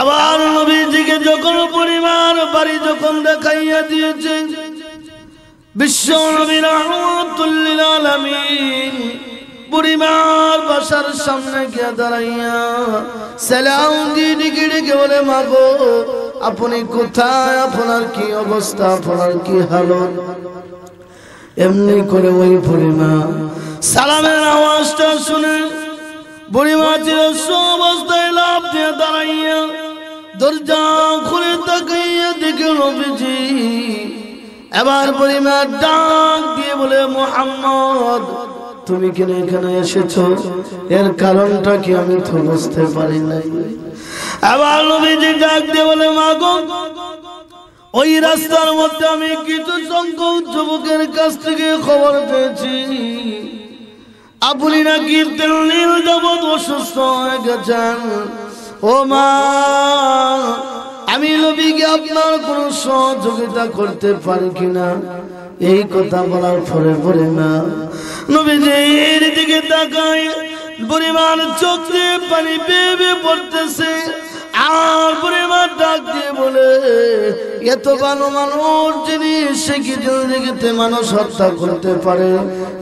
এবার নবীজিকে যখন পরিমাণ বাড়ি যখন দেখাইয়া দিয়েছে বিশ্ব নবীর রহমতুল্লিল আলমিন বুড়িমার বাসার সামনে গিয়া দাঁড়াইয়া সেলাম দিয়ে ডেকে ডেকে বলে আপনি কোথায় আপনার কি অবস্থা আপনার কি হালত এমনি করে ওই বুড়িমা সালামের আওয়াজটা শুনে দাঁড়াইয়া দরজা খুলে এবার ডাক বলে তুমি কেন এখানে এসেছ এর কারণটা কি আমি তো বুঝতে পারি নাই আবার নবীজি ডাক দিয়ে বলে মা গো ওই রাস্তার মধ্যে আমি কিছু সংখ্যক যুবকের কাছ থেকে খবর পেয়েছি আপনি কীর্তন নীল দেব অসুস্থ হয়ে গেছেন ও মা আমি নবীকে আপনার কোন সহযোগিতা করতে পারি কিনা এই কথা বলার পরে পরে না নবীজির দিকে তাকায় পরিমাণ চোখে পানি বেবে পড়তেছে আর পরিবার ডাক দিয়ে বলে এত মানুষ সে জিন্দিগিতে মানুষ হত্যা পারে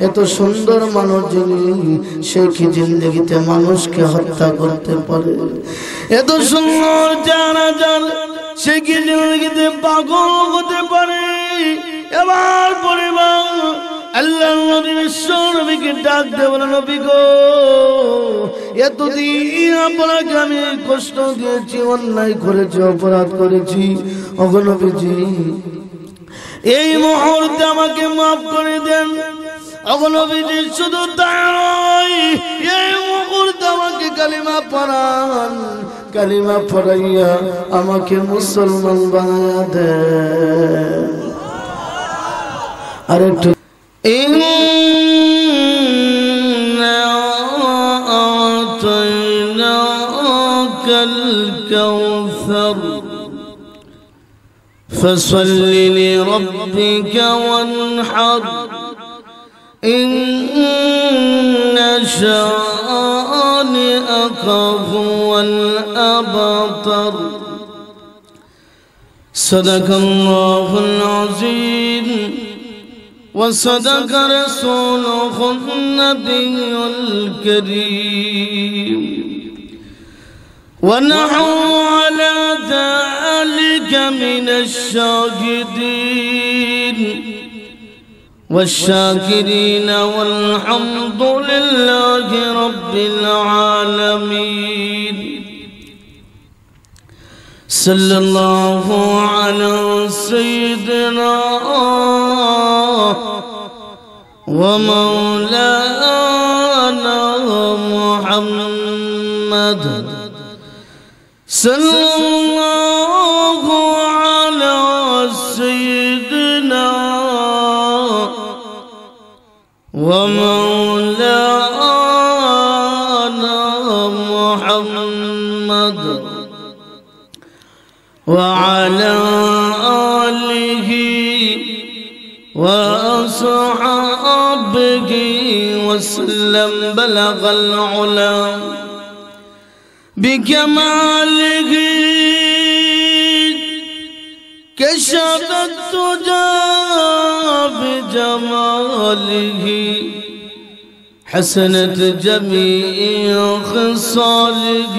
এত সুন্দর মানুষ সে মানুষকে হত্যা করতে পারে এত সুন্দর জানা যান সে কি জিন্দিগিতে পাগল হতে পারে এবার পরিবার অপরাধ করেছি অগনবীজি এই মুহূর্তে আমাকে মাফ করে দেন অগনবীজি শুধু তাই এই মুহূর্তে আমাকে কালিমা পড়ান কালিমা পড়াইয়া আমাকে মুসলমান বানাইয়া দেন আরে إنا أعطيناك الكوثر فصل لربك وانحر إن شانئك هو الأبطر صدق الله العظيم وصدق رسوله النبي الكريم ونحو على ذلك من الشاهدين والشاكرين والحمد لله رب العالمين صلى الله على سيدنا ومولانا محمد صلى الله وعلى آله وأصحابه وسلم بلغ العلا بكماله كشفت الدجى بجماله حسنت جميع خصاله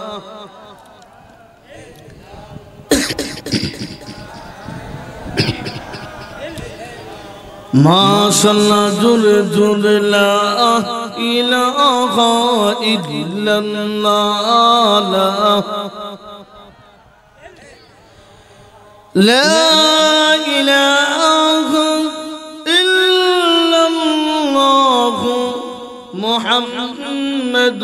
ما صلى جل جل لا إله إلا الله لا إله إلا الله محمد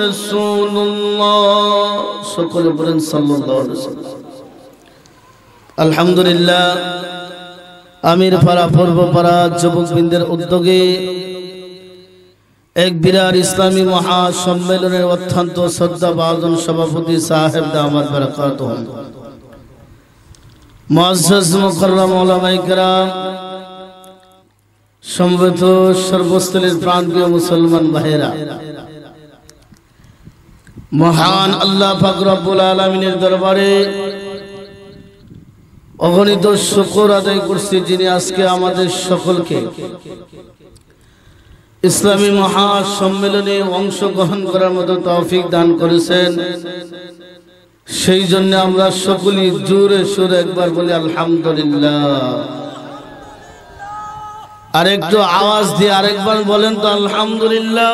رسول الله صلى الله عليه وسلم الحمد لله আমির পাড়া পূর্বপাড়া যুবকবৃন্দের উদ্যোগে এক বিরাট ইসলামী মহাসম্মেলনের অত্যন্ত শ্রদ্ধা বাজন সভাপতি সাহেব দামার বেরাকাত সম্ভবত সর্বস্থলের প্রান্তীয় মুসলমান মহান আল্লাহ ফাকরাবুল আলমিনের দরবারে অগণিত শুকর আদায় করছি যিনি আজকে আমাদের সকলকে ইসলামী মহাসম্মেলনে অংশগ্রহণ করার মতো তৌফিক দান করেছেন সেই জন্য আমরা সকলেই জোরে সুরে একবার বলি আলহামদুলিল্লাহ আরেকটু আওয়াজ দিয়ে আরেকবার বলেন তো আলহামদুলিল্লাহ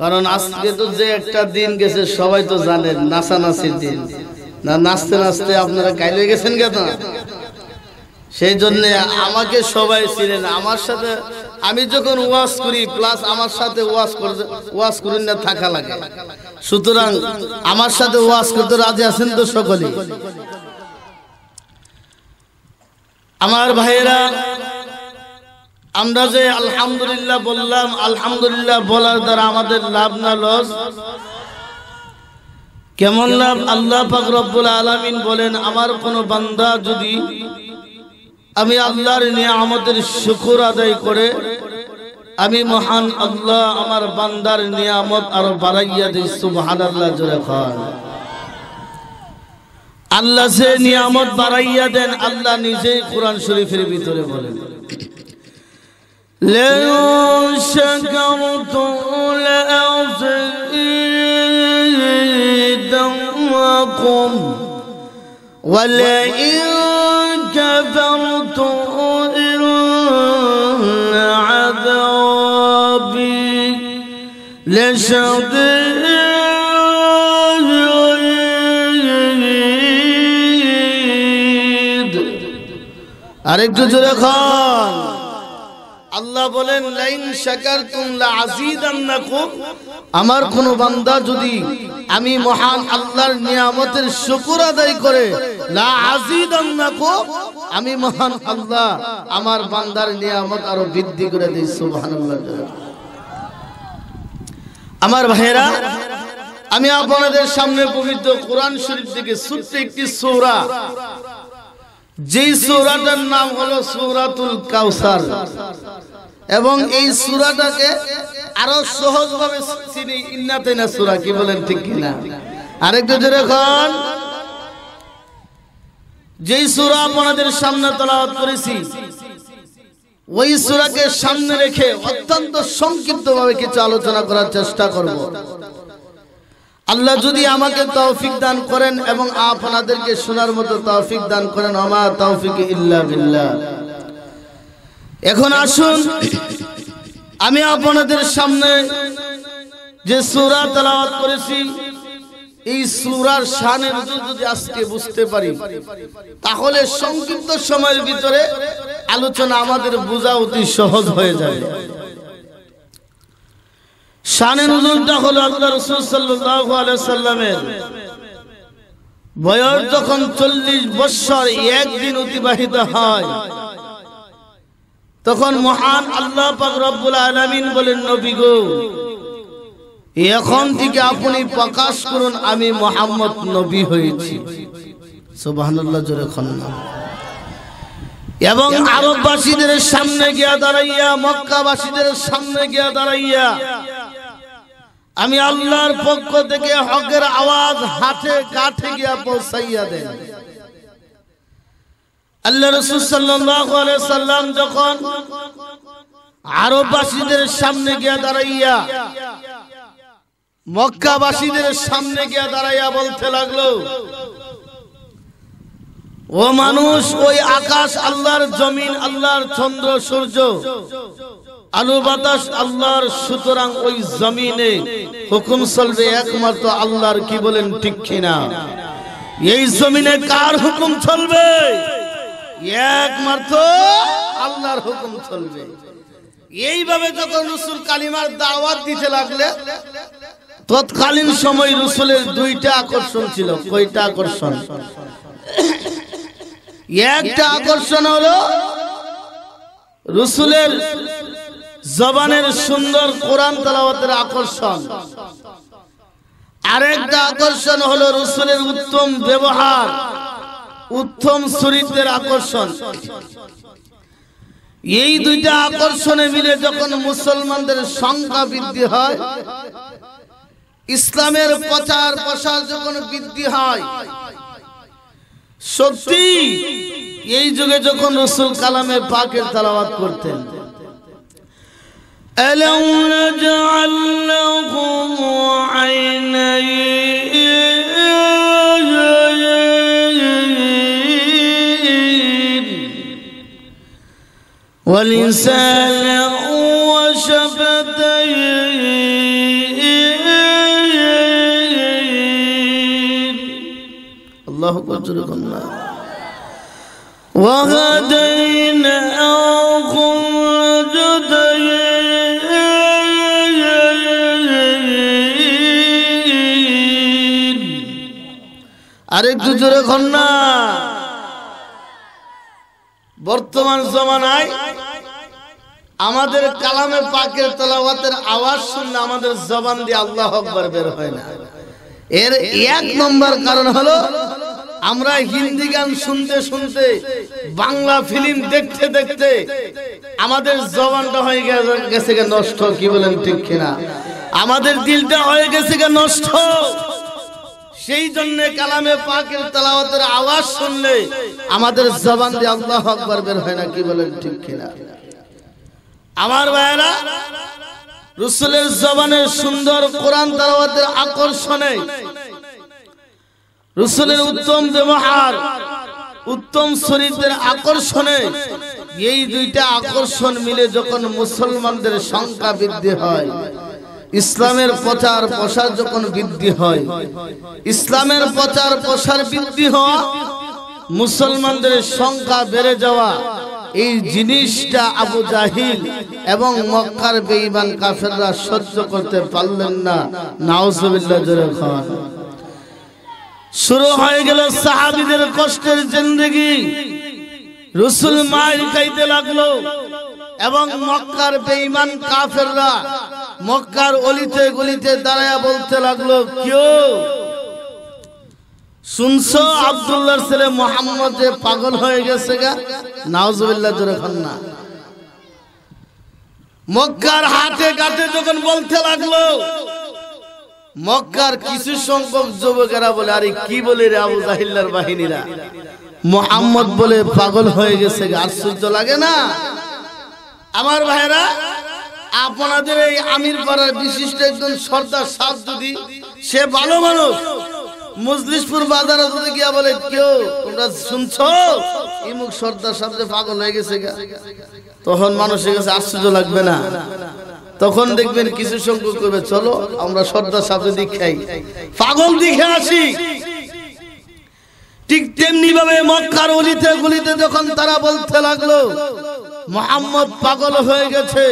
কারণ আজকে তো যে একটা দিন গেছে সবাই তো জানেন নাসানাসির দিন না নাচতে নাচতে আপনারা কাইলে গেছেন কেন সেই জন্য আমাকে সবাই চিনেন আমার সাথে আমি যখন ওয়াশ করি প্লাস আমার সাথে ওয়াশ করে ওয়াশ করুন না থাকা লাগে সুতরাং আমার সাথে ওয়াশ করতে রাজি আছেন তো সকলে আমার ভাইয়েরা আমরা যে আলহামদুলিল্লাহ বললাম আলহামদুলিল্লাহ বলার দ্বারা আমাদের লাভ না লস কেমন লাভ আল্লাহ পাক রব্বুল আলামিন বলেন আমার কোন বান্দা যদি আমি আল্লাহর নিয়ামতের শুকুর আদায় করে আমি মহান আল্লাহ আমার বান্দার নিয়ামত আরো বাড়াইয়া দিই সুবহানাল্লাহ জোরে খান আল্লাহ সে নিয়ামত বাড়াইয়া দেন আল্লাহ নিজেই কোরআন শরীফের ভিতরে বলেন لو شكرتم لأزيدنكم معكم ولئن كفرتم إن عذابي لشديد أريد জোরে আল্লাহ বলেন লাইন শাকার তুমলা আজিদ আমার কোন বান্দা যদি আমি মহান আল্লাহর নিয়ামতের শুকুর আদায় করে লা আজিদ আমি মহান আল্লাহ আমার বান্দার নিয়ামত আরো বৃদ্ধি করে দিই সুবহানাল্লাহ আমার ভাইরা আমি আপনাদের সামনে পবিত্র কোরআন শরীফ থেকে ছোট্ট একটি সূরা যে সৌরাটার নাম হলো সৌরাতুল কাউসার এবং এই সুরাটাকে আরো সহজ চিনি ইন্নাতে না সুরা কি বলেন ঠিক কিনা আরেকটু জোরে খান যেই সুরা আপনাদের সামনে তলাওয়াত করেছি ওই সুরাকে সামনে রেখে অত্যন্ত সংক্ষিপ্তভাবে কিছু আলোচনা করার চেষ্টা করব আল্লাহ যদি আমাকে তৌফিক দান করেন এবং আপনাদেরকে শোনার মতো তৌফিক দান করেন আমার তৌফিক ইল্লা বিল্লাহ এখন আসুন আমি আপনাদের সামনে যে সুরা তালাবাদ করেছি এই সুরার শানের যদি আজকে বুঝতে পারি তাহলে সংক্ষিপ্ত সময়ের ভিতরে আলোচনা আমাদের বোঝা অতি সহজ হয়ে যাবে শানে নজরুলটা হলো আল্লাহ রসুল সাল্লাহ বয়স যখন চল্লিশ বৎসর একদিন অতিবাহিত হয় তখন মহান আল্লাহ পাক আলামিন বলেন নবী গো এখন থেকে আপনি প্রকাশ করুন আমি মোহাম্মদ নবী হয়েছি সুবহানাল্লাহ জোরে খন্না এবং আরববাসীদের সামনে গিয়া দাঁড়াইয়া মক্কাবাসীদের সামনে গিয়া দাঁড়াইয়া আমি আল্লাহর পক্ষ থেকে হকের আওয়াজ হাতে কাঠে গিয়া পৌঁছাইয়া দেয় আল্লাহ রসুল সাল্লাম যখন আরবাসীদের সামনে গিয়া দাঁড়াইয়া মক্কাবাসীদের সামনে গিয়া দাঁড়াইয়া বলতে লাগলো ও মানুষ ওই আকাশ আল্লাহর জমিন আল্লাহর চন্দ্র সূর্য আলু বাতাস আল্লাহর সুতরাং ওই জমিনে হুকুম চলবে একমাত্র আল্লাহর কি বলেন ঠিক কিনা এই জমিনে কার হুকুম চলবে একমাত্র আল্লাহর হুকুম চলবে এইভাবে যখন রসুল কালিমার দাওয়াত দিতে লাগলে তৎকালীন সময় রসুলের দুইটা আকর্ষণ ছিল কয়টা আকর্ষণ একটা আকর্ষণ হলো রসুলের জবানের সুন্দর কোরআন তালাবাতের আকর্ষণ আরেকটা আকর্ষণ হলো রসুলের উত্তম ব্যবহার উত্তম চরিত্রের আকর্ষণ এই দুইটা আকর্ষণে মিলে যখন মুসলমানদের সংখ্যা বৃদ্ধি হয় ইসলামের প্রচার প্রসার যখন বৃদ্ধি হয় সত্যি এই যুগে যখন রসুল কালামে পাকের তালাবাদ করতেন ألو نجعل لهم ولسانا وشفتين الله أكبر جلقنا وهديناهم আরেকটু জোরে খন্না বর্তমান জমানায় আমাদের কালামে পাকের তলাওয়াতের আওয়াজ শুনলে আমাদের জবান দিয়ে আল্লাহ আকবার বের হয় না এর এক নম্বর কারণ হলো আমরা হিন্দি গান শুনতে শুনতে বাংলা ফিল্ম দেখতে দেখতে আমাদের জবানটা হয়ে গেছে নষ্ট কি বলেন ঠিক কিনা আমাদের দিলটা হয়ে গেছে নষ্ট সেই জন্য কালামে পাকের তালাওয়াতের আওয়াজ শুনলে আমাদের জবান দিয়ে আল্লাহ আকবার বের হয় না কি বলেন ঠিক কিনা আমার ভাইরা রসুলের জবানের সুন্দর কোরআন তালাওয়াতের আকর্ষণে রসুলের উত্তম ব্যবহার উত্তম শরীরদের আকর্ষণে এই দুইটা আকর্ষণ মিলে যখন মুসলমানদের সংখ্যা বৃদ্ধি হয় ইসলামের প্রচার প্রসার যখন বৃদ্ধি হয় ইসলামের প্রচার প্রসার বৃদ্ধি হওয়া মুসলমানদের সংখ্যা বেড়ে যাওয়া এই জিনিসটা আবু জাহিল এবং মক্কার বেঈমান কাফেররা সহ্য করতে পারলেন না নাউজুবিল্লাহ জোরে খান শুরু হয়ে গেল সাহাবীদের কষ্টের জিন্দগি রসুল মায়ের খাইতে লাগলো এবং মক্কার বেঈমান কাফেররা মক্কার অলিতে গলিতে দাঁড়ায়া বলতে লাগলো কেউ শুনছো আবদুল্লাহর ছেলে মোহাম্মদ যে পাগল হয়ে গেছে গা নাওজবিল্লা জোরে খান না মক্কার হাতে কাটে যখন বলতে লাগলো মক্কার কিছু সংখ্যক যুবকেরা বলে আরে কি বলে রে আবু জাহিল্লার বাহিনীরা মোহাম্মদ বলে পাগল হয়ে গেছে আশ্চর্য লাগে না আমার ভাইরা আপনাদের এই আমির পাড়ার বিশিষ্ট একজন সর্দার সাপ যদি সে ভালো মানুষ মজলিশপুর বাজার যদি গিয়া বলে কেউ তোমরা শুনছো ইমুক সর্দার সামনে পাগল হয়ে গেছে তখন মানুষের কাছে আশ্চর্য লাগবে না তখন দেখবেন কিছু সংখ্যক করবে চলো আমরা সর্দার সাথে দীক্ষাই পাগল দেখে আসি ঠিক তেমনি ভাবে মক্কার অলিতে গুলিতে যখন তারা বলতে লাগলো মোহাম্মদ পাগল হয়ে গেছে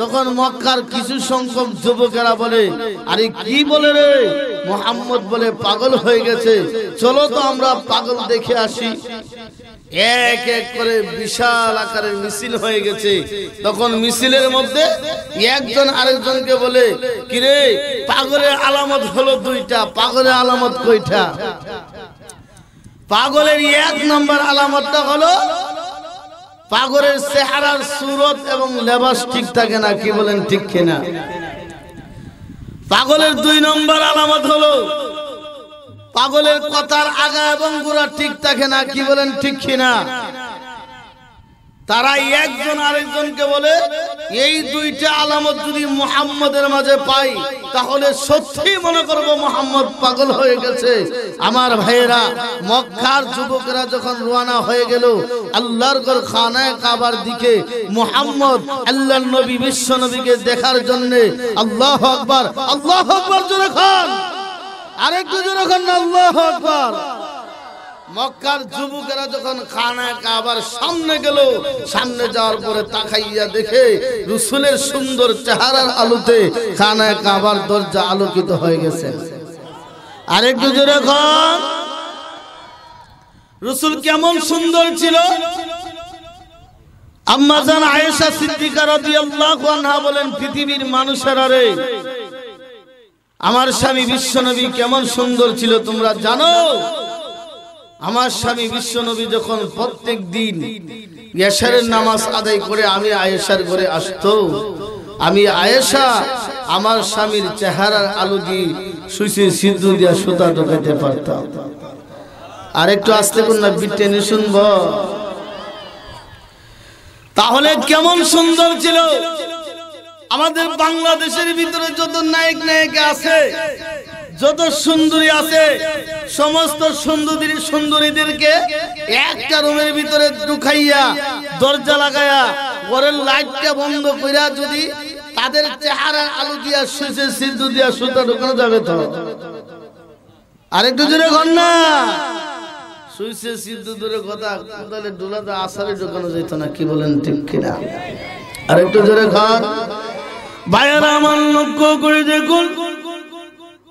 তখন মক্কার কিছু সংখ্যক যুবকেরা বলে আরে কি বলে রে মোহাম্মদ বলে পাগল হয়ে গেছে চলো তো আমরা পাগল দেখে আসি এক এক করে বিশাল আকারের মিছিল হয়ে গেছে তখন মিছিলের মধ্যে একজন আরেকজনকে বলে কিরে পাগলের আলামত হলো দুইটা পাগলের আলামত কইটা পাগলের এক নম্বর আলামতটা হলো পাগরের চেহারার সুরত এবং লেবাস ঠিক থাকে না কি বলেন ঠিক কিনা পাগলের দুই নম্বর আলামত হলো পাগলের কথার আগা এবং গোড়া ঠিক থাকে না কি বলেন ঠিক কিনা তারাই একজন আরেকজনকে বলে এই দুইটা আলামত যদি মোহাম্মদের মাঝে পাই তাহলে সত্যি মনে করবো মোহাম্মদ পাগল হয়ে গেছে আমার ভাইয়েরা মক্কার যুবকেরা যখন রোয়ানা হয়ে গেল আল্লাহর ঘর খানায় কাবার দিকে মোহাম্মদ আল্লাহ নবী বিশ্ব নবীকে দেখার জন্য আল্লাহ আকবার আল্লাহ আকবার জোরে খান আরেকটু জোরে খান আল্লাহ আকবার মক্কার যুবকেরা যখন খানায় কাবার সামনে গেল সামনে যাওয়ার পরে তাকাইয়া দেখে রসুলের সুন্দর চেহারার আলোতে খানায় কাবার দরজা আলোকিত হয়ে গেছে আরেকটু জোরে রসুল কেমন সুন্দর ছিল আম্মাজান আয়েশা সিদ্দিকা রাদিয়াল্লাহু আনহা বলেন পৃথিবীর মানুষেরা আরে আমার স্বামী বিশ্বনবী কেমন সুন্দর ছিল তোমরা জানো আমার স্বামী বিশ্বনবী যখন প্রত্যেক দিন গ্যাসারের নামাজ আদায় করে আমি আয়েশার ঘরে আসত আমি আয়েশা আমার স্বামীর চেহারার আলো দিয়ে সুইচে সিদ্ধ দিয়া সুতা ঢোকাইতে পারতাম আর একটু আসতে কোন না বিটেনে শুনব তাহলে কেমন সুন্দর ছিল আমাদের বাংলাদেশের ভিতরে যত নায়ক নায়িকা আছে যত সুন্দরী আছে সমস্ত সুন্দরী সুন্দরীদেরকে একটা রুমের ভিতরে ঢুকাইয়া দরজা লাগাইয়া ঘরের লাইটটা বন্ধ কইরা যদি তাদের চেহারার আলু দিয়া সুইচে সিদ্ধু দিয়া সুতা ঢুকানো যাবে তো আরেকটু জোরে ঘর না সুইচে সিদ্ধু দূরে কথা কোদালে ডোলা তো আসারে ঢুকানো যেত না কি বলেন ঠিক কিনা আরেকটু জোরে ঘর ভাইয়ারা আমার লক্ষ্য করে দেখুন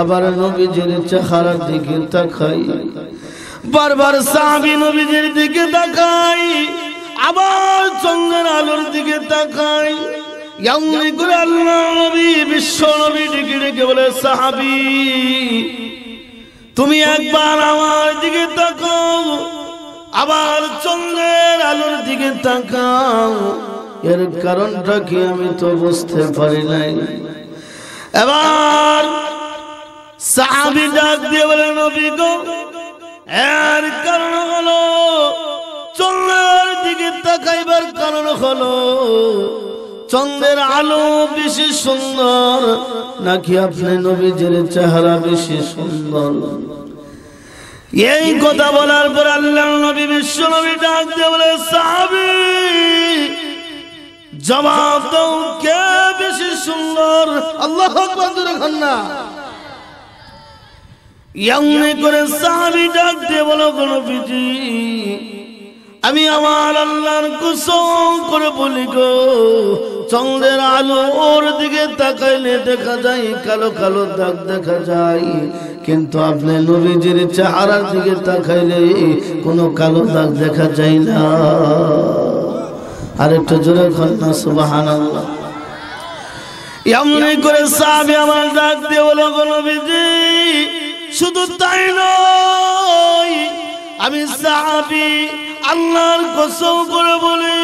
আবার নবীজির চেহারার দিকে তাকাই বারবার সাহাবি নবীজির দিকে তাকাই আবার চন্দ্রের আলোর দিকে তাকাই করে আল্লাহ নবী বিশ্ব নবী ডেকে ডেকে বলে সাহাবি তুমি একবার আমার দিকে তাকাও আবার চন্দ্রের আলোর দিকে তাকাও এর কারণটা কি আমি তো বুঝতে পারি নাই এবার সাহাবি ডাক দিয়ে বলে এর কারণ হলো চন্দ্রের দিকে তাকাইবার কারণ হলো চন্দ্রের আলো বেশি সুন্দর নাকি আপনি নবীজের চেহারা বেশি সুন্দর এই কথা বলার পর আল্লাহ নবী বিশ্ব নবী ডাক দিয়ে বলে সাহাবি জবাব দাও কে বেশি সুন্দর আল্লাহ খান্না ইয়ামনি করে সাহাবি ডাকতে বলো কোন পিজি আমি আমার আল্লাহর কুসম করে বলি গো চন্দ্রের আলো ওর দিকে তাকাইলে দেখা যায় কালো কালো দাগ দেখা যায় কিন্তু আপনি নবীজির চেহারার দিকে তাকাইলে কোনো কালো দাগ দেখা যায় না আর একটু জোরে ঘটনা সুবাহান আল্লাহ এমনি করে সাহাবি আমার ডাকতে বলো বলো নবীজি শুধু তাই নয় আমি সাহাবি আল্লাহর কসম করে বলি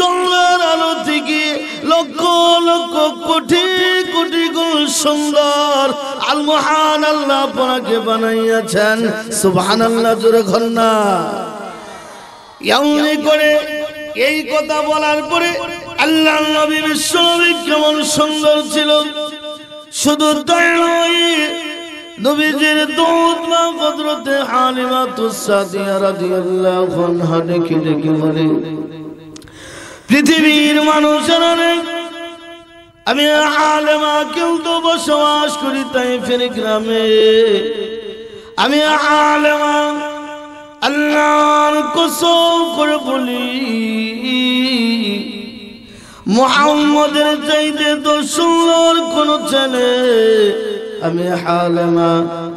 চন্দ্রের আলো থেকে লক্ষ লক্ষ কোটি কোটি গুণ সুন্দর আল মহান আল্লাহ আপনাকে বানাইয়াছেন সুবহান আল্লাহ জোরে ঘন্না এমনি করে এই কথা বলার পরে আল্লাহ নবী বিশ্ব নবী কেমন সুন্দর ছিল শুধু তাই নয় নবীজির দূত মা হযরতে হালিমা তুসাদিয়া রাদিয়াল্লাহু আনহা দেখি দেখি বলে পৃথিবীর মানুষের আমি আমি আলেমা তো বসবাস করি তাই ফের গ্রামে আমি আলেমা আল্লাহর কসম করে বলি মোহাম্মদের চাইতে তো সুন্দর কোন ছেলে আমি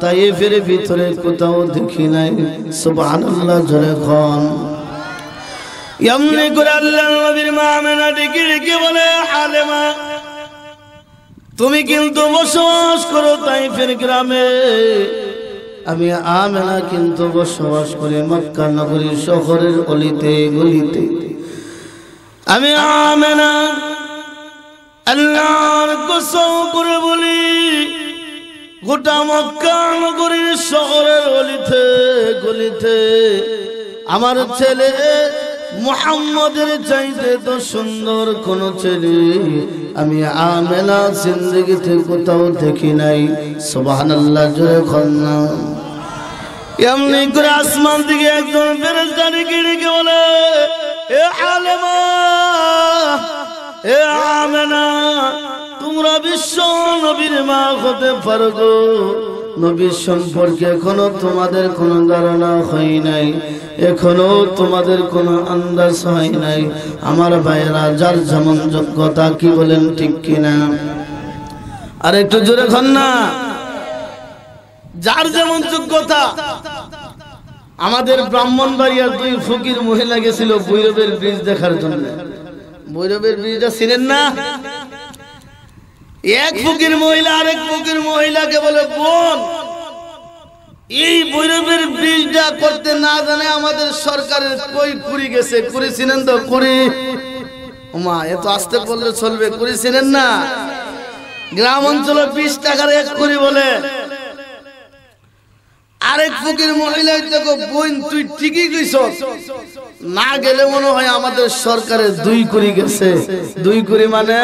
তাই তাইফের ভিতরে কোথাও দেখি নাই সুবহানাল্লাহ জোরে খন এমনি করে আল্লাহ নবীর মা মেনা ডেকে ডেকে বলে হালেমা তুমি কিন্তু বসবাস করো তাইফের গ্রামে আমি আমেনা কিন্তু বসবাস করি মক্কা নগরীর শহরের অলিতে গলিতে আমি আমেনা আল্লাহর কসম করে বলি গোটা মক্কা নগরীর শহরের গলিতে গলিতে আমার ছেলে মোহাম্মদের চাইতে তো সুন্দর কোন ছেলে আমি আমেলা জিন্দগিতে কোথাও দেখি নাই সোবাহান আল্লাহ জোরে খন্না এমনি করে আসমান দিকে একজন ফেরেস্তারি গিড়িকে বলে এ আলেমা এ আমেনা তোমরা বিশ্ব নবীর মা হতে পারো নবীর সম্পর্কে এখনো তোমাদের কোনো ধারণা হয় নাই এখনো তোমাদের কোনো আন্দাজ হয় নাই আমার ভাইরা যার যেমন যোগ্যতা কি বলেন ঠিক কিনা আর একটু জোরে খন না যার যেমন যোগ্যতা আমাদের ব্রাহ্মণ ব্রাহ্মণবাড়িয়ার দুই ফকির মহিলা গেছিল ভৈরবের ব্রিজ দেখার জন্য ভৈরবের ব্রিজটা চিনেন না এক ফকির মহিলা আরেক ফকির মহিলাকে বলে বোন এই বৈরবের বীজটা করতে না জানে আমাদের সরকারের কই কুড়ি গেছে কুড়ি তো কুড়ি মা এত আস্তে করলে চলবে কুড়ি ছিলেন না গ্রাম অঞ্চলে বিশ টাকার এক কুড়ি বলে আরেক ফকির মহিলা দেখো বোন তুই ঠিকই গেছ না গেলে মনে হয় আমাদের সরকারের দুই কুড়ি গেছে দুই কুড়ি মানে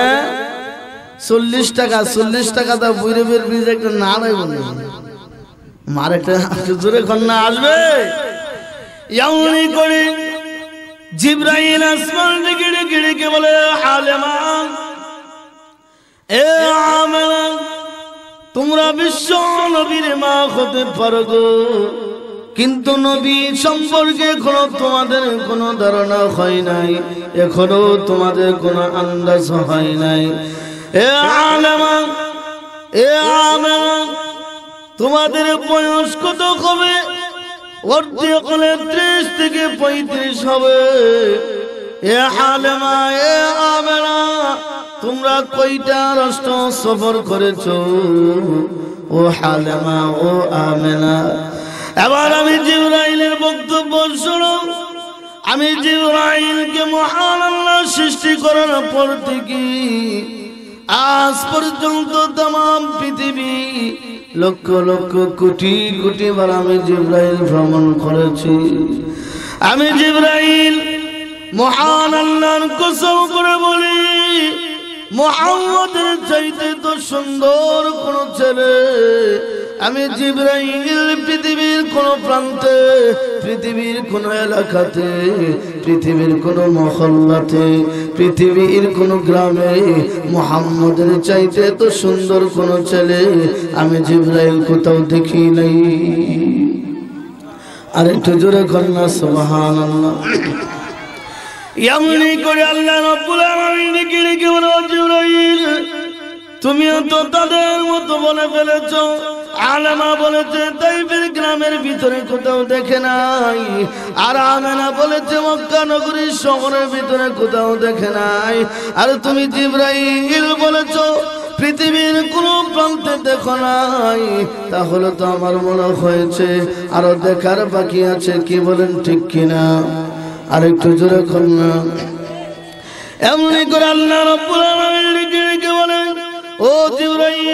চল্লিশ টাকা চল্লিশ টাকা তো বুড়ে বের ব্রিজ একটা না নাই বলে মার একটা জোরে কন্যা আসবে এমনই করে জিব্রাইল আসমান গিড়ে গিড়ে বলে আলেমা এ আমেলা তোমরা বিশ্ব নবীর মা হতে পারো গো কিন্তু নবী সম্পর্কে কোনো তোমাদের কোনো ধারণা হয় নাই এখনো তোমাদের কোনো আন্দাজ হয় নাই এ এ তোমাদের বয়স কত হবে অর্ধকলে ত্রিশ থেকে পঁয়ত্রিশ হবে এ আলেমা এ আমেরা তোমরা কইটা রাষ্ট্র সফর করেছ ও হালেমা ও আমেনা এবার আমি জিবরাইলের বক্তব্য শোনো আমি জিবরাইলকে মহান সৃষ্টি করার পর থেকে আজ পর্যন্ত তাম পৃথিবী লক্ষ লক্ষ কোটি কোটি বার আমি জিব্রাইল ভ্রমণ করেছি আমি জিব্রাইল মহান আল্লাহর কসম করে বলি মোহাম্মদের চাইতে তো সুন্দর কোন ছেলে আমি জিব্রাইল পৃথিবীর কোন প্রান্তে পৃথিবীর কোন এলাকাতে পৃথিবীর কোন মহল্লাতে পৃথিবীর কোন গ্রামে মোহাম্মদের চাইতে তো সুন্দর কোন ছেলে আমি জিব্রাইল কোথাও দেখি নাই আর একটু জোরে কন্যা সোহান আল্লাহ এমনি করে আল্লাহ রব্বুল তুমিও তো তাদের মতো বলে ফেলেছ আলামা বলেছে তাইফের গ্রামের ভিতরে কোথাও দেখে নাই আর আমেনা বলেছে মক্কা নগরীর শহরের ভিতরে কোথাও দেখে নাই আর তুমি জিব্রাইল বলেছ পৃথিবীর কোন প্রান্তে দেখো নাই তাহলে তো আমার মনে হয়েছে আরো দেখার বাকি আছে কি বলেন ঠিক কিনা আর একটু জোরে এমনি করে আল্লাহ রব্বুল আলামিন বলেন ও জিবরাইল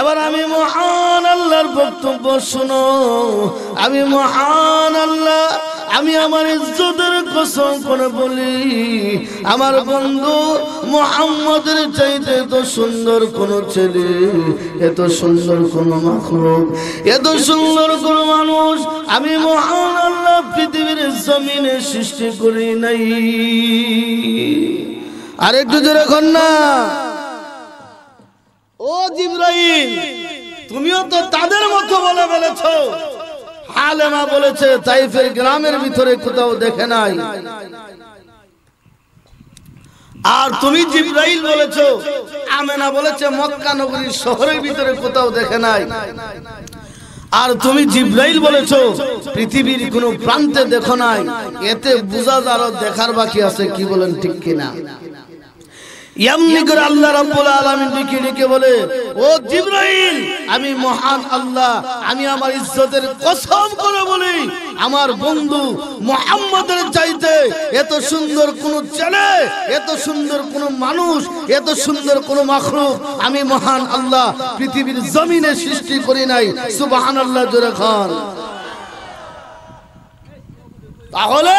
এবার আমি মহান আল্লাহর বক্তব্য শুনো আমি মহান আল্লাহ আমি আমার ইজ্জতের কসম করে বলি আমার বন্ধু মোহাম্মদের চাইতে এত সুন্দর কোন ছেলে এত সুন্দর কোন মাখলুক এত সুন্দর কোন মানুষ আমি মহান আল্লাহ পৃথিবীর জমিনে সৃষ্টি করি নাই আরেকটু জোরে না ও জিব্রাইল তুমিও তো তাদের মতো বলে বলেছ আলেমা বলেছে তাইফের গ্রামের ভিতরে কোথাও দেখে নাই আর তুমি জিব্রাইল বলেছো আমেনা বলেছে মক্কা নগরীর শহরের ভিতরে কোথাও দেখে নাই আর তুমি জিব্রাইল বলেছ পৃথিবীর কোনো প্রান্তে দেখো নাই এতে বুঝা যারো দেখার বাকি আছে কি বলেন ঠিক কিনা আমার বন্ধু মোহাম্মদের চাইতে এত সুন্দর কোন ছেলে এত সুন্দর কোন মানুষ এত সুন্দর কোন মাখরু আমি মহান আল্লাহ পৃথিবীর জমিনে সৃষ্টি করি নাই সুবহানাল্লাহ জোরে খান তাহলে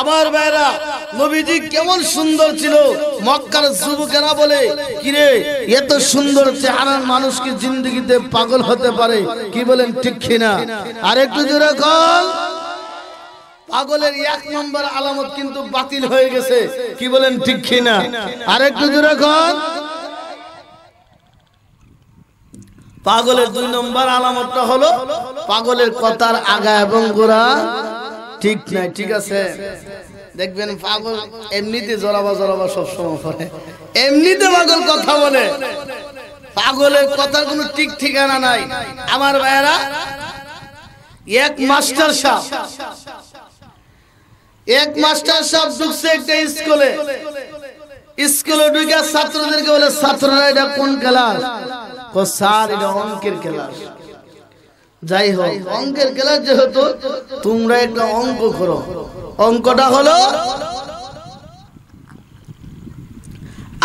আমার ভাইরা নবীজি কেমন সুন্দর ছিল মক্কার যুবকেরা বলে কিরে এত সুন্দর চেহারার মানুষ কি জিন্দগিতে পাগল হতে পারে কি বলেন ঠিক না আর একটু জোরে কল পাগলের এক নম্বর আলামত কিন্তু বাতিল হয়ে গেছে কি বলেন ঠিক না আর একটু জোরে কল পাগলের দুই নম্বর আলামতটা হলো পাগলের কথার আগা এবং গোড়া ঠিক নাই ঠিক আছে দেখবেন পাগল এমনিতে জরাবা সব সবসময় করে এমনিতে পাগল কথা বলে পাগলের কথার কোনো ঠিক ঠিকানা নাই আমার ভাইয়েরা এক মাস্টার সাহ এক মাস্টার সাহ ঢুকছে একটা স্কুলে স্কুলে ঢুকে ছাত্রদেরকে বলে ছাত্ররা এটা কোন ক্লাস স্যার এটা অঙ্কের ক্লাস যাই হোক অঙ্কের ক্লাস যেহেতু তোমরা একটা অঙ্ক করো অঙ্কটা হলো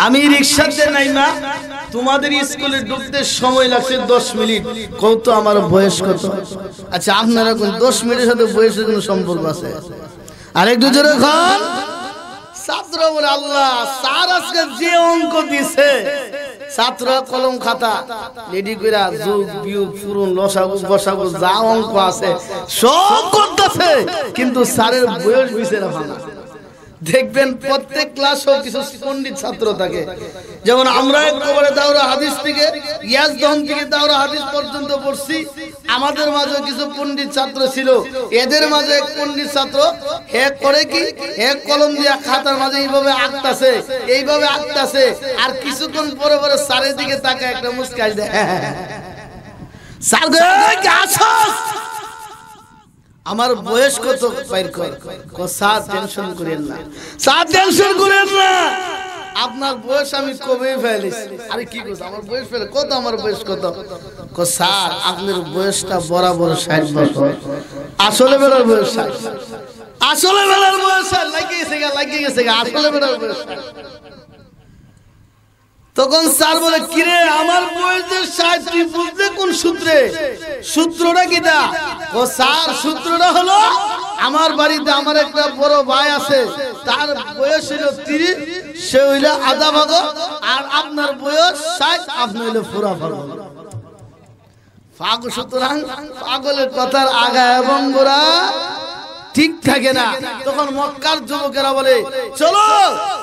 আমি রিক্সাতে নাই না তোমাদের স্কুলে ঢুকতে সময় লাগছে দশ মিনিট কত আমার বয়স কত আচ্ছা আপনারা কোন দশ মিনিটের সাথে বয়সের কোন সম্পর্ক আছে আরেকটু জোরে এখন ছাত্র আল্লাহ স্যার আজকে যে অঙ্ক দিছে ছাত্র কলম খাতা রেডি কইরা যুগ বিয়োগ লসাগু বসাগু যা অঙ্ক আছে সব করতেছে কিন্তু স্যারের বয়স বিছে ভাঙা দেখবেন প্রত্যেক ক্লাসেও কিছু পণ্ডিত ছাত্র থাকে যেমন আমরা একবারে দাওরা হাদিস থেকে দহন থেকে দাওরা হাদিস পর্যন্ত পড়ছি আমাদের মাঝে কিছু পণ্ডিত ছাত্র ছিল এদের মাঝে এক পণ্ডিত ছাত্র এক করে কি এক কলম দিয়ে খাতার মাঝে এইভাবে আঁকতাছে এইভাবে আঁকতাছে আর কিছুক্ষণ পরে পরে চারিদিকে তাকে একটা মুস্কাজ দেয় স্যার আসো আমার বয়স কত বাইর টেনশন করেন না সাত টেনশন করেন না আপনার বয়স আমি কমে ফেলেছি আরে কি আমার বয়স ফেলে কত আমার বয়স কত স্যার আপনার বয়সটা বরাবর ষাট বছর আসলে বেলার বয়স ষাট আসলে বেলার বয়স লাগিয়ে গেছে গা লাগিয়ে গেছে গা আসলে বেলার বয়স তখন স্যার বলে কিরে আমার বয়স ষাট তুই বুঝতে কোন সূত্রে সূত্রটা কি দা ও সার সূত্রটা হলো আমার বাড়িতে আমার একটা বড় ভাই আছে তার বয়স হইল তিরিশ সে হইলো আধা ভাগ আর আপনার বয়স ষাট আপনি হইল ফুরা ভাগ পাগল সুতরাং পাগলের কথার আগা এবং গোড়া ঠিক থাকে না তখন মক্কার যুবকেরা বলে চলো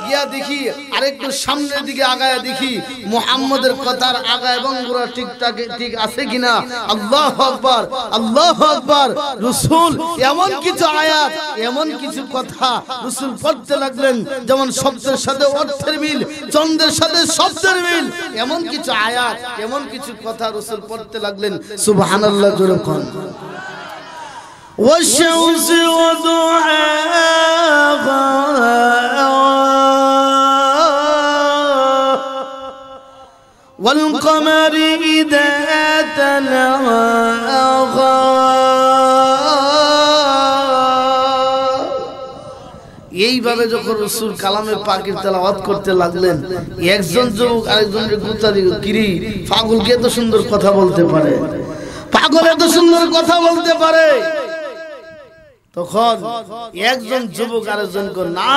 গিয়া দেখি আরেকটু সামনের দিকে আগায় দেখি মোহাম্মদের কথার আগা এবং গোড়া ঠিক থাকে ঠিক আছে কিনা আল্লাহ আকবার আল্লাহ আকবার রসুল এমন কিছু আয়াত এমন কিছু কথা রসুল পড়তে লাগলেন যেমন শব্দের সাথে অর্থের মিল চন্দ্রের সাথে শব্দের মিল এমন কিছু আয়াত এমন কিছু কথা রসুল পড়তে লাগলেন সুবহানাল্লাহ জোরে কোন والشمس وضحاها والقمر إذا تلاها এইভাবে যখন রসুল কালামে পাখির তেলাওয়াত করতে লাগলেন একজন যুবক আরেকজন গিরি কিরি পাগলকে এত সুন্দর কথা বলতে পারে পাগল এত সুন্দর কথা বলতে পারে তখন একজন যুবক আরেকজনকে না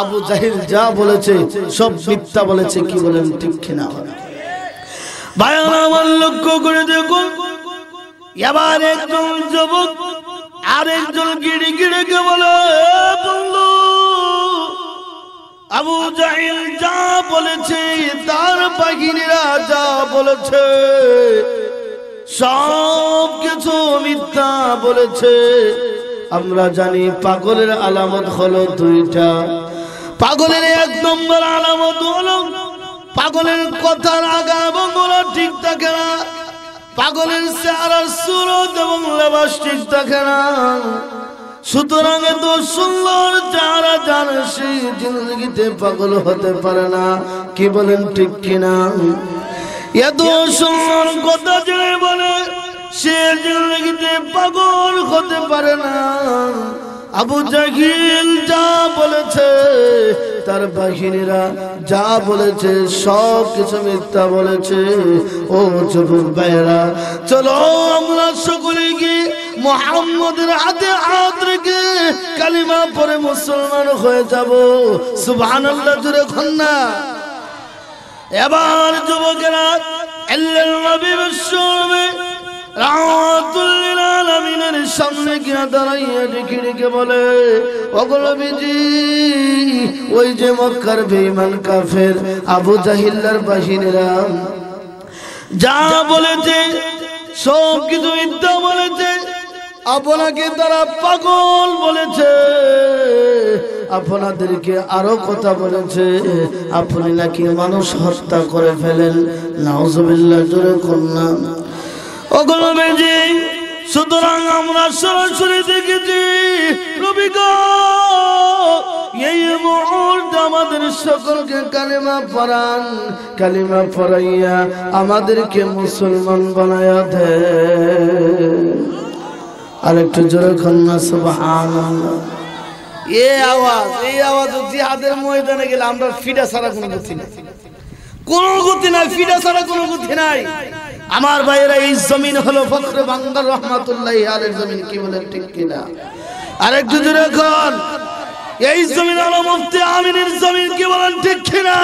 আবু জাহিল যা বলেছে সব মিথ্যা বলেছে কি বলেন ঠিক কিনা ভাই আমার লক্ষ্য করে দেখুন এবার একজন যুবক আরেকজন গিড়ি গিড়ে কে বলে বন্ধু আবু জাহিল যা বলেছে তার বাহিনীরা যা বলেছে সব কিছু মিথ্যা বলেছে আমরা জানি পাগলের আলামত হলো দুইটা পাগলের এক নম্বর আলামত হলো পাগলের কথার আগা এবং ঠিক থাকে না পাগলের চেহারা সুরত এবং লেবাস ঠিক থাকে না সুতরাং এত সুন্দর যারা জানে সেই জিন্দগিতে পাগল হতে পারে না কি বলেন ঠিক কিনা এত সুন্দর কথা জেনে বলে সে জিন্দগিতে পাগল হতে পারে না আবু জাহিল যা বলেছে তার বাহিনীরা যা বলেছে সব কিছু মিথ্যা বলেছে ও যুবক ভাইরা চলো আমরা সকলে গিয়ে মোহাম্মদের হাতে হাত রেখে কালিমা পরে মুসলমান হয়ে যাব সুবহান আল্লাহ জুড়ে খন্না এবার যুবকেরা আল্লাহ নবী বিশ্ব সামনে গিয়া দাঁড়াইয়া ডেকে ডেকে ওই যে মক্কার কাফের আবু জাহিল্লার বাহিনীরা যা বলেছে সব কিছু মিথ্যা বলেছে আপনাকে তারা পাগল বলেছে আপনাদেরকে আরো কথা বলেছে আপনি নাকি মানুষ হত্যা করে ফেলেন নাউজবিল্লা জোরে করলাম ওগুলো মেজি সুতরাং আমরা সরাসরি দেখেছি রবি এই মুহূর্তে আমাদের সকলকে কালিমা পড়ান কালিমা পড়াইয়া আমাদেরকে মুসলমান বানায়া দে আর একটু জোরে খন্না সুবহানাল্লাহ এ আওয়াজ এই আওয়াজ জিহাদের ময়দানে গেলে আমরা ফিডা ছাড়া কোনো গতি না কোনো গতি নাই ফিডা ছাড়া কোনো গতি নাই আমার ভাইয়েরা এই জমিন হলো ফখর বাঙ্গাল রহমাতুল্লাহ আলের জমিন কি বলেন ঠিক কিনা আরেকটু দূরে কর এই জমিন হলো মুফতি আমিনের জমিন কি বলেন ঠিক কিনা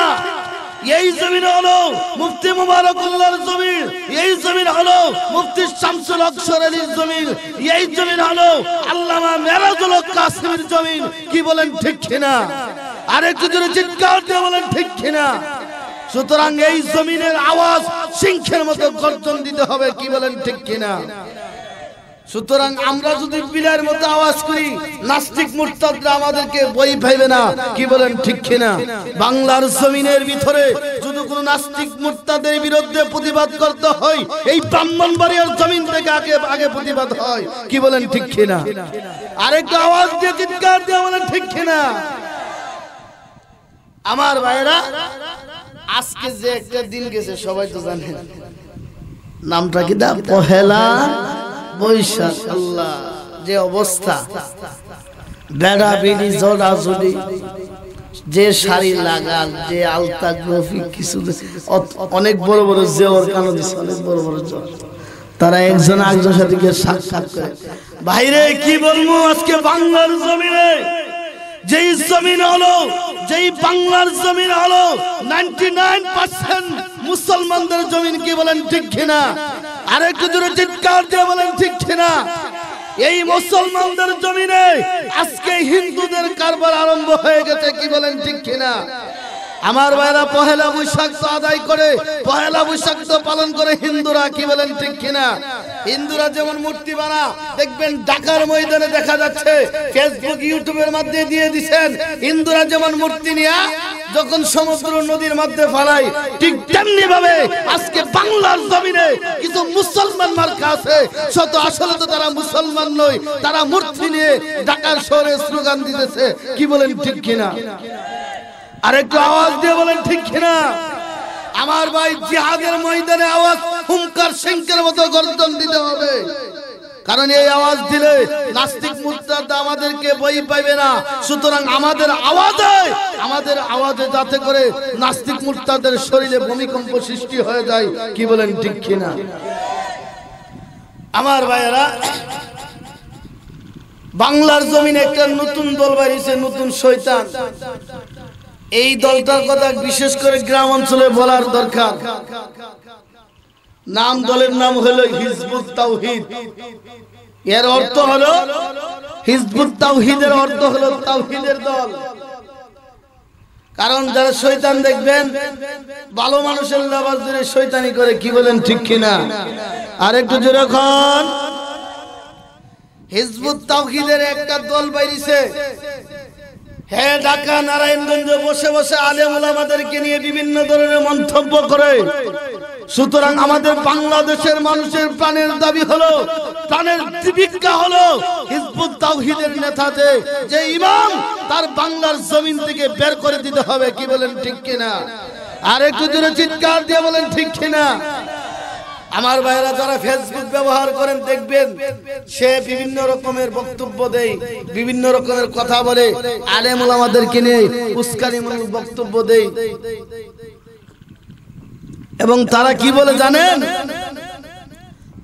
এই জমিন হলো মুফতি মুবারকুল্লাহর জমিন এই জমিন হলো মুফতি শামসুল আকসর আলীর জমিন এই জমিন হলো আল্লামা মেরাজুল কাশ্মীর জমিন কি বলেন ঠিক কিনা আরেকটু দূরে চিৎকার দিয়ে বলেন ঠিক কিনা সুতরাং এই জমিনের আওয়াজ সিংহের মতো গর্জন দিতে হবে কি বলেন ঠিক কিনা সুতরাং আমরা যদি বিলের মতো আওয়াজ করি নাস্তিক মুরতাদরা আমাদেরকে বই ভাইবে না কি বলেন ঠিক কিনা বাংলার জমিনের ভিতরে যদি কোনো নাস্তিক মুরতাদের বিরুদ্ধে প্রতিবাদ করতে হয় এই ব্রাহ্মণবাড়িয়ার জমিন থেকে আগে আগে প্রতিবাদ হয় কি বলেন ঠিক কিনা আরেকটা আওয়াজ দিয়ে চিৎকার দিয়ে বলেন ঠিক কিনা আমার ভাইরা আজকে যে একটা দিন গেছে সবাই তো জানেন নামটা কি দা পহেলা বৈশাখ আল্লাহ যে অবস্থা বেড়া বেড়ি জড়া জড়ি যে শাড়ি লাগান যে আলতা গ্রফি কিছু অনেক বড় বড় জেওর কানো দিচ্ছে অনেক বড় বড় জোর তারা একজন আরেকজন সাথে গিয়ে সাক্ষাৎ করে বাইরে কি বলবো আজকে বাংলার জমিনে যেই জমিন হলো যেই বাংলার জমিন হলো নাইনটি নাইন পার্সেন্ট মুসলমানদের জমিন কি বলেন ঠিক কিনা আরেকটু জোরে চিৎকার দিয়ে বলেন ঠিক কিনা এই মুসলমানদের জমিনে আজকে হিন্দুদের কারবার আরম্ভ হয়ে গেছে কি বলেন ঠিক কিনা আমার ভাইরা পহেলা বৈশাখ তো আদায় করে পহেলা বৈশাখ তো পালন করে হিন্দুরা কি বলেন ঠিক কিনা হিন্দুরা যেমন মূর্তি বানা দেখবেন ঢাকার ময়দানে দেখা যাচ্ছে ফেসবুক ইউটিউবের মাধ্যমে দিয়ে দিছেন হিন্দুরা যেমন মূর্তি নিয়ে যখন সমুদ্র নদীর মধ্যে ফালাই ঠিক তেমনি ভাবে আজকে বাংলার জমিনে কিছু মুসলমান মার্কা আছে শত আসলে তো তারা মুসলমান নয় তারা মূর্তি নিয়ে ঢাকার শহরে স্লোগান দিতেছে কি বলেন ঠিক কিনা আর একটু আওয়াজ দিয়ে বলেন ঠিক কিনা আমার ভাই জিহাদের ময়দানে আওয়াজ হুমকার সিংকের মতো গর্জন দিতে হবে কারণ এই আওয়াজ দিলে নাস্তিক মুদ্রা মুদ্রাটা আমাদেরকে বই পাইবে না সুতরাং আমাদের আওয়াজে আমাদের আওয়াজে যাতে করে নাস্তিক মুদ্রাদের শরীরে ভূমিকম্প সৃষ্টি হয়ে যায় কি বলেন ঠিক কিনা আমার ভাইয়েরা বাংলার জমিনে একটা নতুন দল বাড়িছে নতুন শৈতান এই দলটার কথা বিশেষ করে গ্রাম অঞ্চলে বলার দরকার নাম দলের নাম হলো হিজবুত তাওহিদ এর অর্থ হলো হিজবুত তাওহিদের অর্থ হলো তাওহিদের দল কারণ যারা শৈতান দেখবেন ভালো মানুষের লাবাস ধরে শৈতানি করে কি বলেন ঠিক কিনা আর একটু জোরে খান হিজবুত তাওহিদের একটা দল বাইরিছে হ্যাঁ ঢাকা নারায়ণগঞ্জে বসে বসে আলেম ওলামাদেরকে নিয়ে বিভিন্ন ধরনের মন্তব্য করে সুতরাং আমাদের বাংলাদেশের মানুষের প্রাণের দাবি হলো প্রাণের জীবিকা হলো হিজবুত তাওহিদের নেতাতে যে ইমাম তার বাংলার জমিন থেকে বের করে দিতে হবে কি বলেন ঠিক কিনা আর একটু জোরে চিৎকার দিয়ে বলেন ঠিক কিনা আমার ভাইরা যারা ফেসবুক ব্যবহার করেন দেখবেন সে বিভিন্ন রকমের বক্তব্য দেয় বিভিন্ন রকমের কথা বলে আলেমুল আমাদেরকে নিয়ে উস্কানিমূলক বক্তব্য দেয় এবং তারা কি বলে জানেন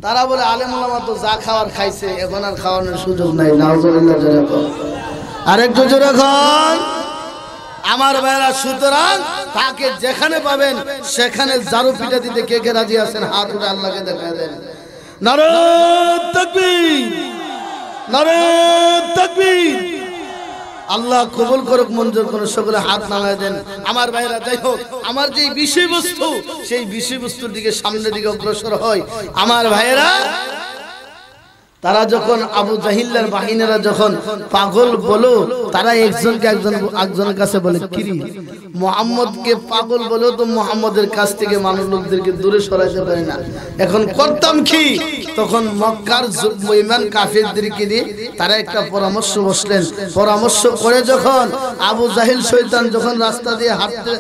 তারা বলে আলেমুলামা তো যা খাওয়ার খাইছে এখন আর খাওয়ানোর সুযোগ নাই নাউজুবিল্লাহ জোরে আরেকটু জোরে খায় আমার বেলা সুতরাং তাকে যেখানে পাবেন সেখানে জারু পিঠা দিতে কে কে রাজি আছেন হাত উঠে আল্লাহকে দেখা দেন আল্লাহ কবুল করুক মঞ্জুর করুক সকলে হাত নামায় দেন আমার ভাইরা যাই হোক আমার যে বিষয়বস্তু সেই বিষয়বস্তুর দিকে সামনের দিকে অগ্রসর হয় আমার ভাইরা তারা যখন আবু জাহিল্লার বাহিনীরা যখন পাগল বলো তারা একজনকে একজন একজনের কাছে বলে কিরি মোহাম্মদকে পাগল বলো তো মোহাম্মদের কাছ থেকে মানুষ লোকদেরকে দূরে সরাইতে পারে না এখন করতাম কি তখন মক্কার ইমান কাফিরদেরকে দিয়ে তারা একটা পরামর্শ বসলেন পরামর্শ করে যখন আবু জাহিল শৈতান যখন রাস্তা দিয়ে হাঁটতে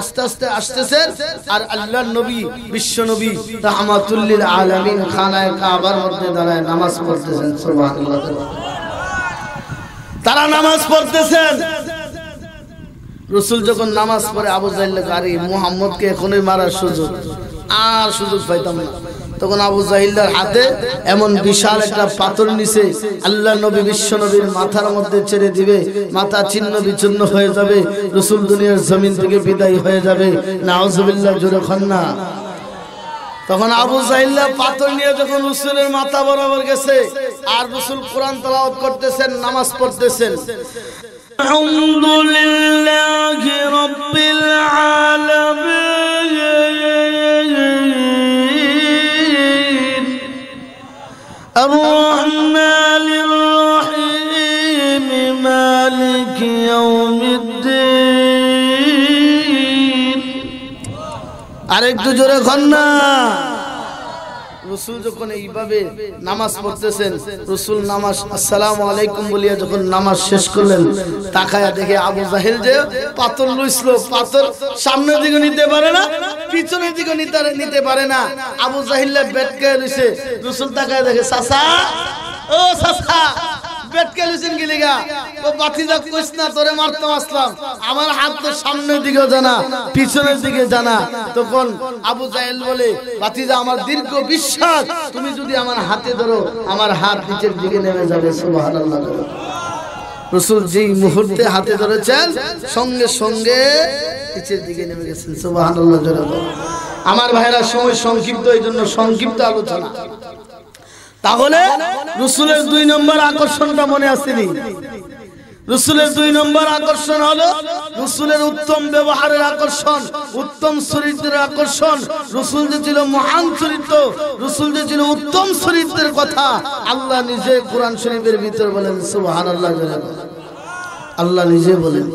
আস্তে আস্তে আসতেছেন আর আল্লাহ নবী বিশ্ব নবী রাহমাতুল্লিল আলমিন খানায় কাবার মধ্যে দাঁড়ায় নামাজ করতেছেন তারা নামাজ পড়তেছেন রসুল যখন নামাজ পড়ে আবু জাহিল্লা গাড়ি কে এখনই মারার সুযোগ আর সুযোগ পাইতাম না তখন আবু জাহিল্লার হাতে এমন বিশাল একটা পাথর নিচে আল্লাহ নবী বিশ্ব নবীর মাথার মধ্যে ছেড়ে দিবে মাথা ছিন্ন বিচ্ছিন্ন হয়ে যাবে রসুল দুনিয়ার জমিন থেকে বিদায় হয়ে যাবে না জোরে খন্না তখন আবু জাহিল্লা পাথর নিয়ে যখন রসুলের মাথা বরাবর গেছে আর রসুল কোরআন তালাওয়াত করতেছেন নামাজ পড়তেছেন আলহামদুলিল্লাহি রাব্বিল আলামিন আর-রহমানির রহিম মালিক ইয়াউমিদ্দিন আর একটু জোরে না রসুল যখন এইভাবে নামাজ পড়তেছেন রসুল নামাজ আসসালাম আলাইকুম বলিয়া যখন নামাজ শেষ করলেন তাকায়া দেখে আবু জাহেল যে পাথর লুইছিল পাথর সামনের দিকে নিতে পারে না পিছনের দিকে নিতে পারে না আবু জাহিল্লা বেটকে রয়েছে রসুল তাকায় দেখে সাসা ও সাসা পেটকে লুচিন গেলি গা ও কইস না তোরে মারতে আসলাম আমার হাত তো সামনের দিকে জানা পিছনের দিকে জানা তখন আবু জাহেল বলে আমার দীর্ঘ বিশ্বাস তুমি যদি আমার হাতে ধরো আমার হাত নিচের দিকে নেমে যাবে সুবহানাল্লাহ রসুল যেই মুহূর্তে হাতে ধরেছেন সঙ্গে সঙ্গে নিচের দিকে নেমে গেছেন সুবহানাল্লাহ আমার ভাইরা সময় সংক্ষিপ্ত এই জন্য সংক্ষিপ্ত আলোচনা তাহলে রসুলের দুই নম্বর আকর্ষণটা মনে আসেনি রসুলের দুই নম্বর আকর্ষণ হলো রসুলের উত্তম ব্যবহারের আকর্ষণ উত্তম চরিত্রের আকর্ষণ রসুল যে ছিল মহান চরিত্র রসুল যে ছিল উত্তম চরিত্রের কথা আল্লাহ নিজে কোরআন শরীফের ভিতর বলেন সুহান আল্লাহ আল্লাহ নিজে বলেন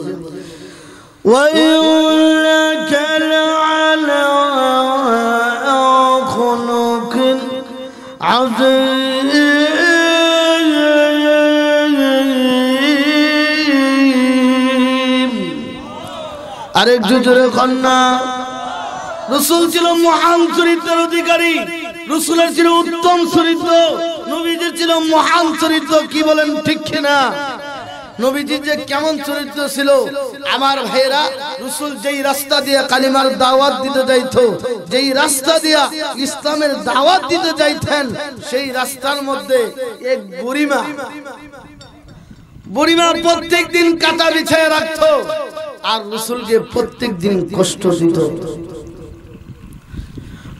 ويولك لعلى خلق আজিম আরেক জুজুরে কন্যা রসুল ছিল মহান চরিত্রের অধিকারী রসুলের ছিল উত্তম চরিত্র নবীদের ছিল মহান চরিত্র কি বলেন ঠিক কিনা নবীজির যে কেমন চরিত্র ছিল আমার ভাইরা রসুল যেই রাস্তা দিয়ে কালিমার দাওয়াত দিতে যাইত যেই রাস্তা দিয়া ইসলামের দাওয়াত দিতে যাইতেন সেই রাস্তার মধ্যে এক বুড়িমা বুড়িমা প্রত্যেক দিন কাটা বিছায় রাখত আর রসুলকে প্রত্যেক দিন কষ্ট দিত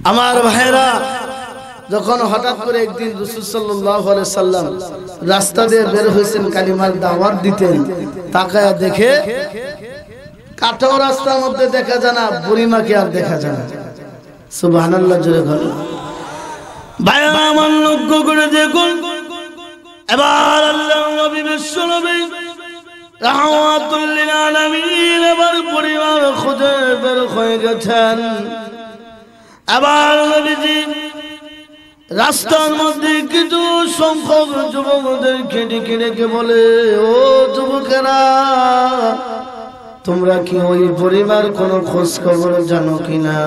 আমার ভাইরা যখন হঠাৎ করে একদিন রসুল সাল্লাম রাস্তা দিয়ে বের হয়েছেন কালিমার দাওয়াত দিতেন তাকায় দেখে কাটাও রাস্তার মধ্যে দেখা যায় না বুড়িমাকে আর দেখা যায় না লক্ষ্য করে পরিবার খুঁজে বের হয়ে গেছেন আবার রাস্তার মধ্যে কিছু সংখ্যক যুবকদেরকে ডেকে ডেকে বলে ও যুবকেরা তোমরা কি ওই পরিবার কোনো খোঁজ খবর জানো কিনা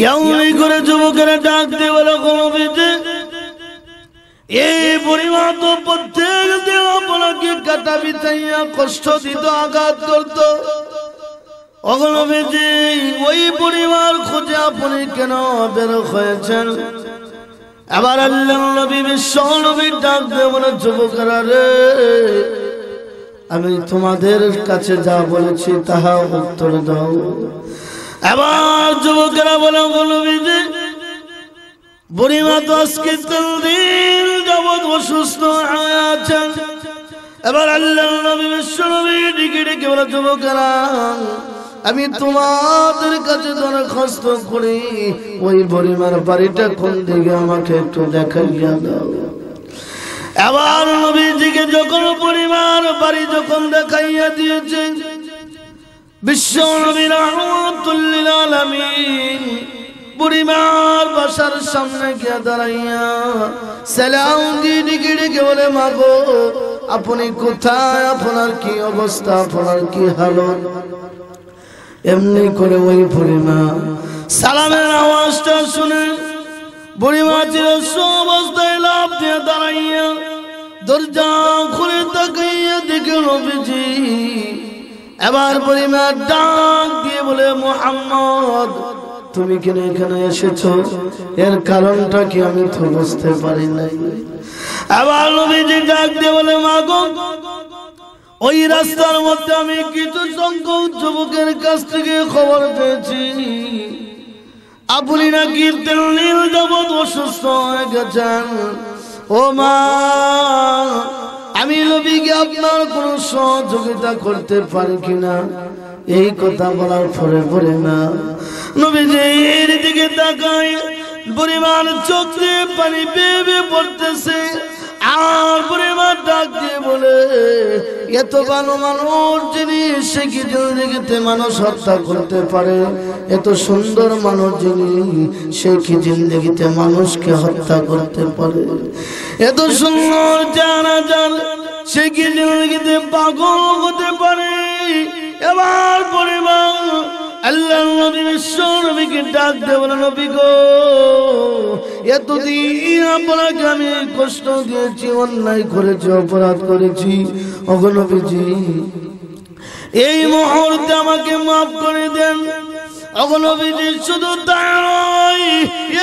ইয়াউনি করে যুবকেরা ডাক দেওয়ার কলবিতে এই পরিবার তো প্রত্যেক দেওয়া বলাকে কাটা বিছাইয়া কষ্ট দিত আঘাত করতো অগণবেদি ওই পরিবার খোঁজে আপনি কেন বের হয়েছেন এবার আল্লাহ নবী বিশ্ব নবী ডাক বলে যুবকরা রে আমি তোমাদের কাছে যা বলেছি তাহা উত্তর দাও এবার যুবকেরা বলে গণবিদি বুড়িমা তো আজকে দিন যাবৎ অসুস্থ হয়ে আছেন এবার আল্লাহ নবী বিশ্ব নবী ডেকে ডেকে বলে যুবকেরা আমি তোমাদের কাছে দরখাস্ত করি ওই বরিমার বাড়িটা কোন দিকে আমাকে একটু দেখাইয়া দাও আবার নবীজিকে যখন পরিমাণ বাড়ি যখন দেখাইয়া দিয়েছে বিশ্ব নবীর আহমদুল্লিলাল আমি বুড়িমার বাসার সামনে গিয়া দাঁড়াইয়া সেলাম দিয়ে ডেকে ডেকে বলে মাগো আপনি কোথায় আপনার কি অবস্থা আপনার কি হালত এমনি করে ওই বুড়িমা সালামের আওয়াজটা শুনে বুড়িমা ছিল অবস্থায় লাভ দিয়ে দাঁড়াইয়া দরজা খুলে তাকাইয়া দেখে রবিজি এবার বুড়িমা ডাক দিয়ে বলে মোহাম্মদ তুমি কেন এখানে এসেছো এর কারণটা কি আমি তো বুঝতে পারি নাই আবার নবীজি ডাক দিয়ে বলে মাগো ওই রাস্তার মধ্যে আমি কিছু সংখ্যক যুবকের কাছ থেকে খবর পেয়েছি আপনি কীর্তন নীল জগৎ অসুস্থ হয়ে গেছেন ও মা আমি নবীকে আপনার কোন সহযোগিতা করতে পারি কিনা এই কথা বলার পরে পরে না নবী যে দিকে তাকায় পরিমাণ চোখে পানি বেবে পড়তেছে আর ডাক দিয়ে বলে এত মানুষ সে জিন্দিগিতে মানুষ হত্যা পারে এত সুন্দর মানুষ সে মানুষকে হত্যা করতে পারে এত সুন্দর জানা যান সে কি জিন্দিগিতে পাগল হতে পারে এবার পরিমাণ আল্লাহ নবী বিশ্ব নবীকে ডাক দেবল নবী গো এতদিন আপনাকে আমি কষ্ট দিয়েছি অন্যায় করেছি অপরাধ করেছি অগনবীজি এই মুহূর্তে আমাকে মাফ করে দেন অগনবীজি শুধু তাই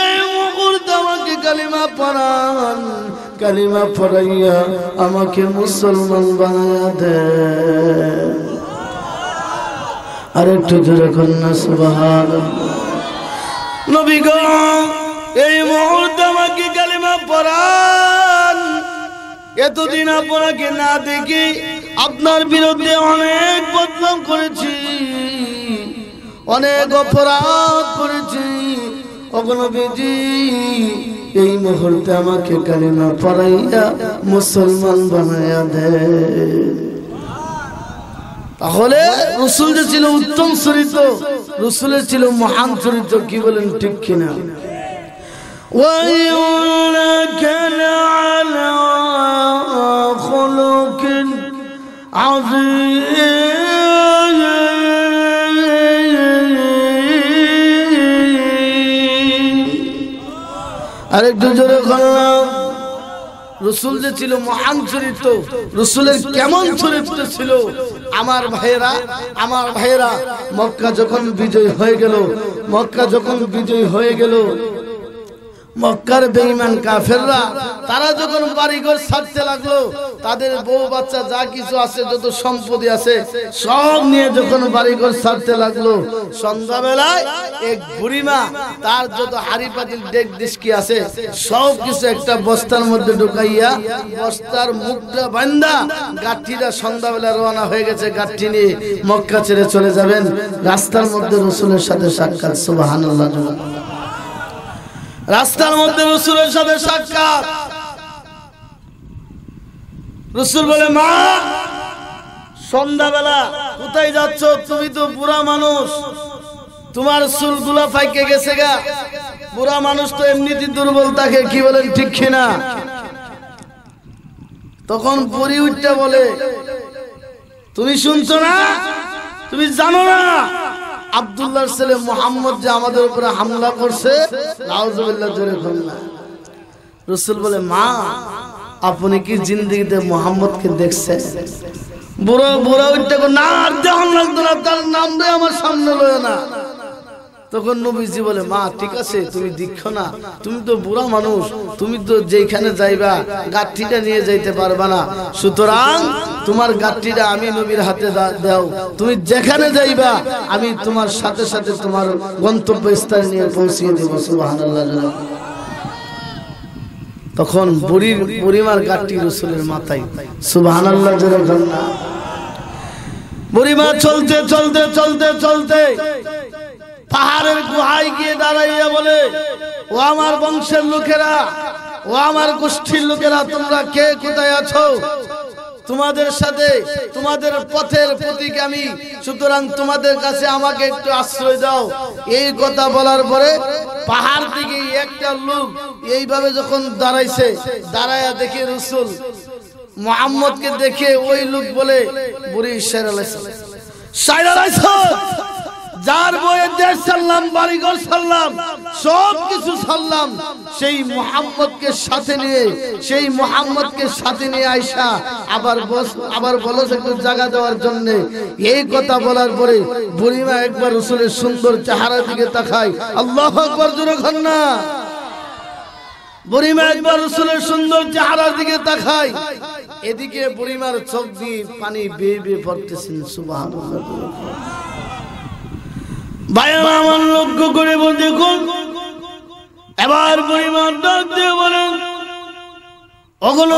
এই মুহূর্তে আমাকে কালিমা পড়ান কালিমা পড়াইয়া আমাকে মুসলমান বানায়া দেন আর একটু জোরে কন্যা সুবাহ এই মুহূর্তে আমাকে কালিমা পড়ান এতদিন আপনাকে না দেখি আপনার বিরুদ্ধে অনেক বদনাম করেছি অনেক অপরাধ করেছি অগ্নবীজি এই মুহূর্তে আমাকে কালিমা পড়াইয়া মুসলমান বানাইয়া দেয় তাহলে রসুল যে ছিল উত্তম চরিত্র রসুলের ছিল মহান চরিত্র কি বলেন ঠিক কিনা আরেকটু জোরে করলাম রসুল যে ছিল মহান চরিত্র রসুলের কেমন চরিত্র ছিল আমার ভাইয়েরা আমার ভাইয়েরা মক্কা যখন বিজয় হয়ে গেল মক্কা যখন বিজয় হয়ে গেল মক্কার বেঈমান কাফেররা তারা যখন বাড়িঘর ছাড়তে লাগলো তাদের বউ বাচ্চা যা কিছু আছে যত সম্পত্তি আছে সব নিয়ে যখন বাড়িঘর ছাড়তে লাগলো সন্ধ্যাবেলায় এক বুড়িমা তার যত হাড়ি পাতিল ডেক ডিস্কি আছে সব কিছু একটা বস্তার মধ্যে ঢুকাইয়া বস্তার মুখটা বান্ধা গাঠিরা সন্ধ্যাবেলা রওনা হয়ে গেছে গাঠি নিয়ে মক্কা ছেড়ে চলে যাবেন রাস্তার মধ্যে রসুলের সাথে সাক্ষাৎ সুবাহ রাস্তার মধ্যে রসুলের সাথে সাক্ষাৎ রসুল বলে মা সন্ধ্যাবেলা কোথায় যাচ্ছ তুমি তো বুড়া মানুষ তোমার গুলা ফাইকে গেছে গা বুড়া মানুষ তো এমনিতে দুর্বল তাকে কি বলেন ঠিক কিনা তখন পরি উঠটা বলে তুমি শুনছো না তুমি জানো না আবদুল্লাহর ছেলে মোহাম্মদ যে আমাদের উপরে হামলা করছে নাউজুবিল্লাহ জোরে না রসুল বলে মা আপনি কি জিন্দিগিতে মোহাম্মদকে দেখছেন বুড়ো বুড়ো উঠতে না আর দেহ লাগতো না তার নাম দিয়ে আমার সামনে লয় না তখন নবীজি বলে মা ঠিক আছে তুমি দীক্ষ না তুমি তো বুড়া মানুষ তুমি তো যেখানে যাইবা গাঠিটা নিয়ে যাইতে পারবা না সুতরাং তোমার গাঠিটা আমি নবীর হাতে দাও তুমি যেখানে যাইবা আমি তোমার সাথে সাথে তোমার গন্তব্য স্থানে নিয়ে পৌঁছিয়ে দেব সুবাহ তখন বুড়ির বুড়িমার গাঠটি রসুলের মাথায় সুবাহ বুড়িমা চলতে চলতে চলতে চলতে পাহাড়ের গুহায় গিয়ে দাঁড়াইয়া বলে ও আমার বংশের লোকেরা ও আমার গোষ্ঠীর লোকেরা তোমরা কে কোথায় আছো তোমাদের সাথে তোমাদের পথের প্রতীক আমি সুতরাং তোমাদের কাছে আমাকে একটু আশ্রয় দাও এই কথা বলার পরে পাহাড় থেকে একটা লোক এইভাবে যখন দাঁড়াইছে দাঁড়াইয়া দেখে রসুল মোহাম্মদকে দেখে ওই লোক বলে বুড়ি শের আলাইসাল যার বয়ে দেশ সাল্লাম বাড়িঘর সাল্লাম সব কিছু সাল্লাম সেই মোহাম্মদকে সাথে নিয়ে সেই মোহাম্মদকে সাথে নিয়ে আইসা আবার আবার বলো একটু জায়গা দেওয়ার জন্য এই কথা বলার পরে বুড়িমা একবার রসুলের সুন্দর চেহারা দিকে তাকায় আল্লাহ আকবর জোরে না বুড়িমা একবার রসুলের সুন্দর চেহারার দিকে তাকায় এদিকে বুড়িমার চোখ দিয়ে পানি বেয়ে বেয়ে পড়তেছেন সুবাহ ভাইয়েরা আমার লক্ষ্য করে দেখুন এবার পরিমাণ ডাক দিয়ে বলেন ওগুলো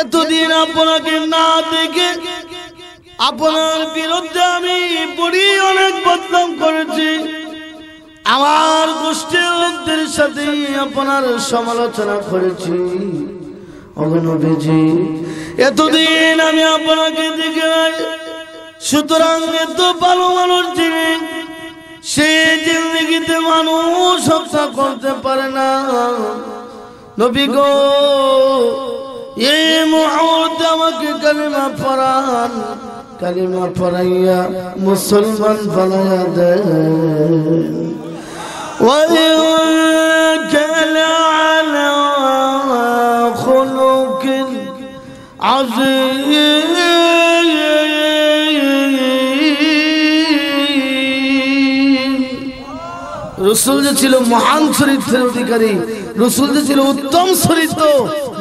এতদিন আপনাকে না দেখে আপনার বিরুদ্ধে আমি বড়ি অনেক বদনাম করেছি আমার গোষ্ঠীর লোকদের সাথে আপনার সমালোচনা করেছি অগণবেজি এতদিন আমি আপনাকে দেখে সুতরাং এত ভালো মানুষ যিনি সে জিন্দগিতে মানুষ হত্যা করতে পারে না নবী গো এই মুহূর্তে আমাকে কালিমা পড়ান কালিমা পড়াইয়া মুসলমান বানাইয়া দেয় আজ রসুল যে ছিল মহান চরিত্রের অধিকারী রসুল যে ছিল উত্তম চরিত্র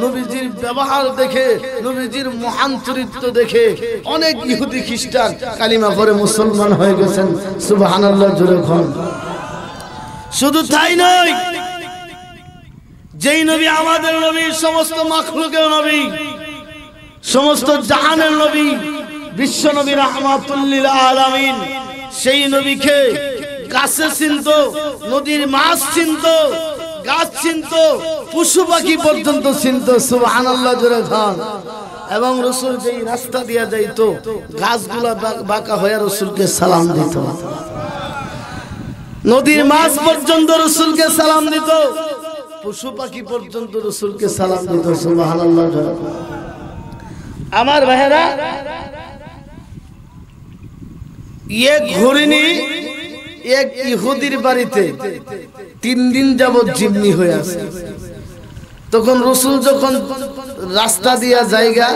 নবীজির ব্যবহার দেখে নবীজির মহান চরিত্র দেখে অনেক ইহুদি খ্রিস্টান কালিমা পরে মুসলমান হয়ে গেছেন সুবাহান আল্লাহ ঘন শুধু তাই নয় যেই নবী আমাদের নবী সমস্ত মাখলুকের নবী সমস্ত জাহানের নবী বিশ্ব নবী রহমাতুল্লিল আলামিন সেই নবীকে গাছে চিনত নদীর মাছ চিনত গাছ চিনত পশু পাখি পর্যন্ত চিনত সুবাহ এবং রসুল যেই রাস্তা দিয়া যাইতো গাছগুলা বাঁকা হয়ে রসুলকে সালাম দিত নদীর মাছ পর্যন্ত রসুলকে সালাম দিত পশু পাখি পর্যন্ত রসুলকে সালাম দিত সুবাহ আমার ভাইরা ये এক ইহুদির বাড়িতে তিন দিন যাবৎ জিম্মি হয়ে আছে তখন রসুল যখন রাস্তা দিয়া জায়গা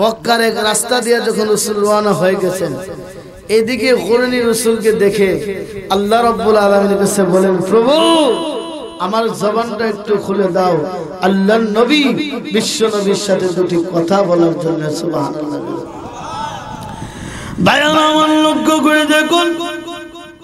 মক্কার এক রাস্তা দিয়া যখন রসুল রোয়ানা হয়ে গেছেন এদিকে হরণী রসুলকে দেখে আল্লাহ রব্বুল আলমের কাছে বলেন প্রভু আমার জবানটা একটু খুলে দাও আল্লাহ নবী বিশ্ব নবীর সাথে দুটি কথা বলার জন্য সুবাহ ভাই আমার লক্ষ্য করে দেখুন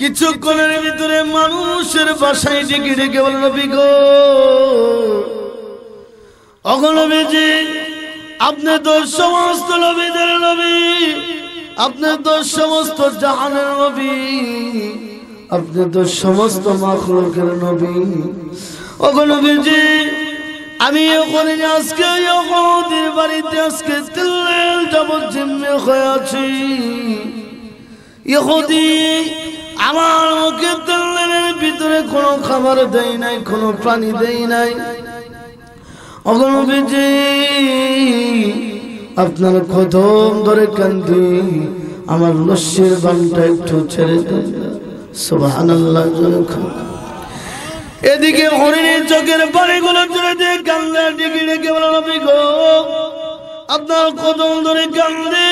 কিছুক্ষণের ভিতরে মানুষের বাসায় ডেকে ডেকে বলল গো অগলবীজি আপনি তো সমস্ত নবীদের নবী আপনি তো সমস্ত জাহানের নবী আপনি তো সমস্ত মাখলুকের নবী অগলবীজি আমি ওখানে আজকে ওদের বাড়িতে আজকে তিল্লেল যাবো জিম্মে হয়ে আছি ইহুদি আমার মুখে তেলের ভিতরে কোনো খাবার দেই নাই কোনো প্রাণী দেই নাই অগণবিজি আপনার কদম ধরে কান্দি আমার লস্যের বানটা একটু ছেড়ে দেন সোহান এদিকে হরিণের চোখের পানি গুলো ছেড়ে দিয়ে কান্দার ডেকে ডেকে বলো আপনার কদম ধরে কান্দে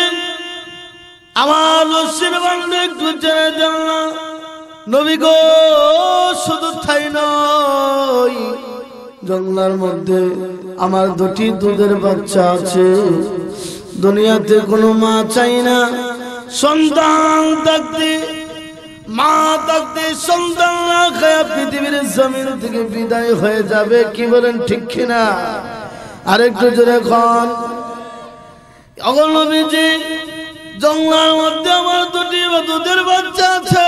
আমার লস্যির বন্ধু একটু চেনে যান নবী গো শুধু থাই নয় জঙ্গলার মধ্যে আমার দুটি দুধের বাচ্চা আছে দুনিয়াতে কোনো মা চাই না সন্তান থাকতে মা থাকতে সন্তান না খায় পৃথিবীর জমিন থেকে বিদায় হয়ে যাবে কি বলেন ঠিক কিনা আরেকটু জোরে খন যে জঙ্গলার মধ্যে আমার দুটি দুধের বাচ্চা আছে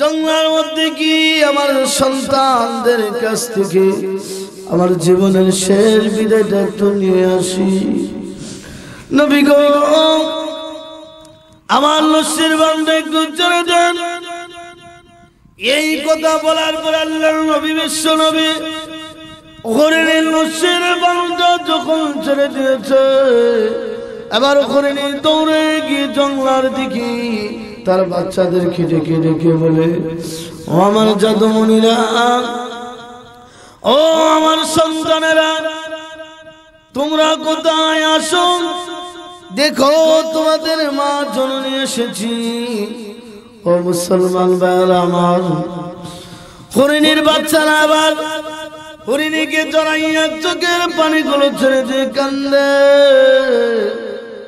জঙ্গলার মধ্যে কি আমার সন্তানদের কাছ থেকে আমার জীবনের শেষ বিদায়টা একটু নিয়ে আসি নবী গো আমার লস্যির বান্ধে একটু চলে দেন এই কথা বলার পর আল্লাহ নবী বিশ্ব নবী হরিণের লস্যির বান্ধ যখন ছেড়ে দিয়েছে এবার ওখানে দৌড়ে গিয়ে জঙ্গলার দিকে তার বাচ্চাদের খেটে খেটে কে বলে ও আমার জাদুমণিরা ও আমার সন্তানেরা তোমরা কোথায় আসো দেখো তোমাদের মা জননী এসেছি ও মুসলমান বেল আমার হরিণীর বাচ্চারা আবার হরিণীকে জড়াইয়া চোখের পানিগুলো ছেড়ে দিয়ে কান্দে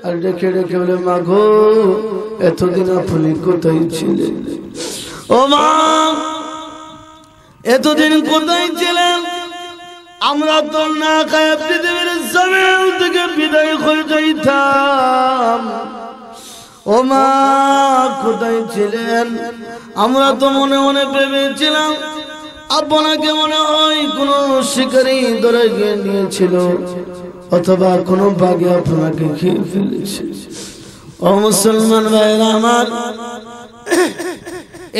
আর ডেকে ডেকে বলে মা গো এতদিন আপনি কোথায় ছিলেন ও মা এতদিন কোথায় ছিলেন আমরা তো না খায় পৃথিবীর জমিন থেকে বিদায় হয়ে যাইতাম ও মা কোথায় ছিলেন আমরা তো মনে মনে ভেবেছিলাম আপনাকে মনে হয় কোনো শিকারি ধরে গিয়ে নিয়েছিল অথবা কোনো ভাগে আপনাকে খেয়ে ফেলেছে ও মুসলমান ভাইরা আমার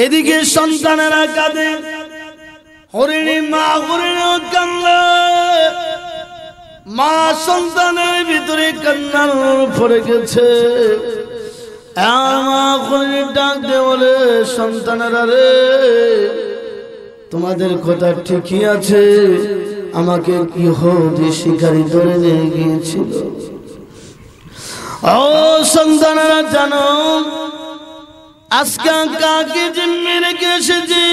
এদিকে সন্তানেরা কাঁদে হরিণী মা হরিণী কান্না মা সন্তানের ভিতরে কান্নার পড়ে গেছে ডাক দে সন্তানেরা রে তোমাদের কথা ঠিকই আছে আমাকে ইহুদি শিকারি ধরে নিয়ে গিয়েছিল ও সন্তানরা জানো আজকে কাকে জিম্মি রেখে এসেছি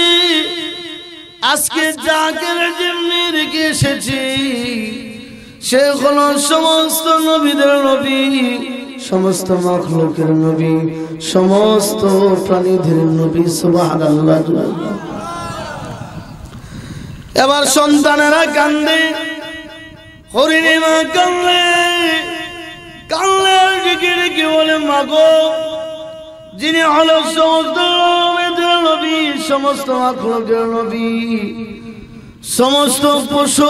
আজকে যাকে জিম্মি রেখে এসেছি সে হলো সমস্ত নবীদের নবী সমস্ত মখলোকের নবী সমস্ত প্রাণীদের নবী সুবহানাল্লাহ আল্লাহ এবার সন্তানেরা কান্দে হরিণী মা কান্দলে কান্দলে ডেকে ডেকে বলে মাগো যিনি হলো সমস্ত নবী সমস্ত আখলকের নবী সমস্ত পশু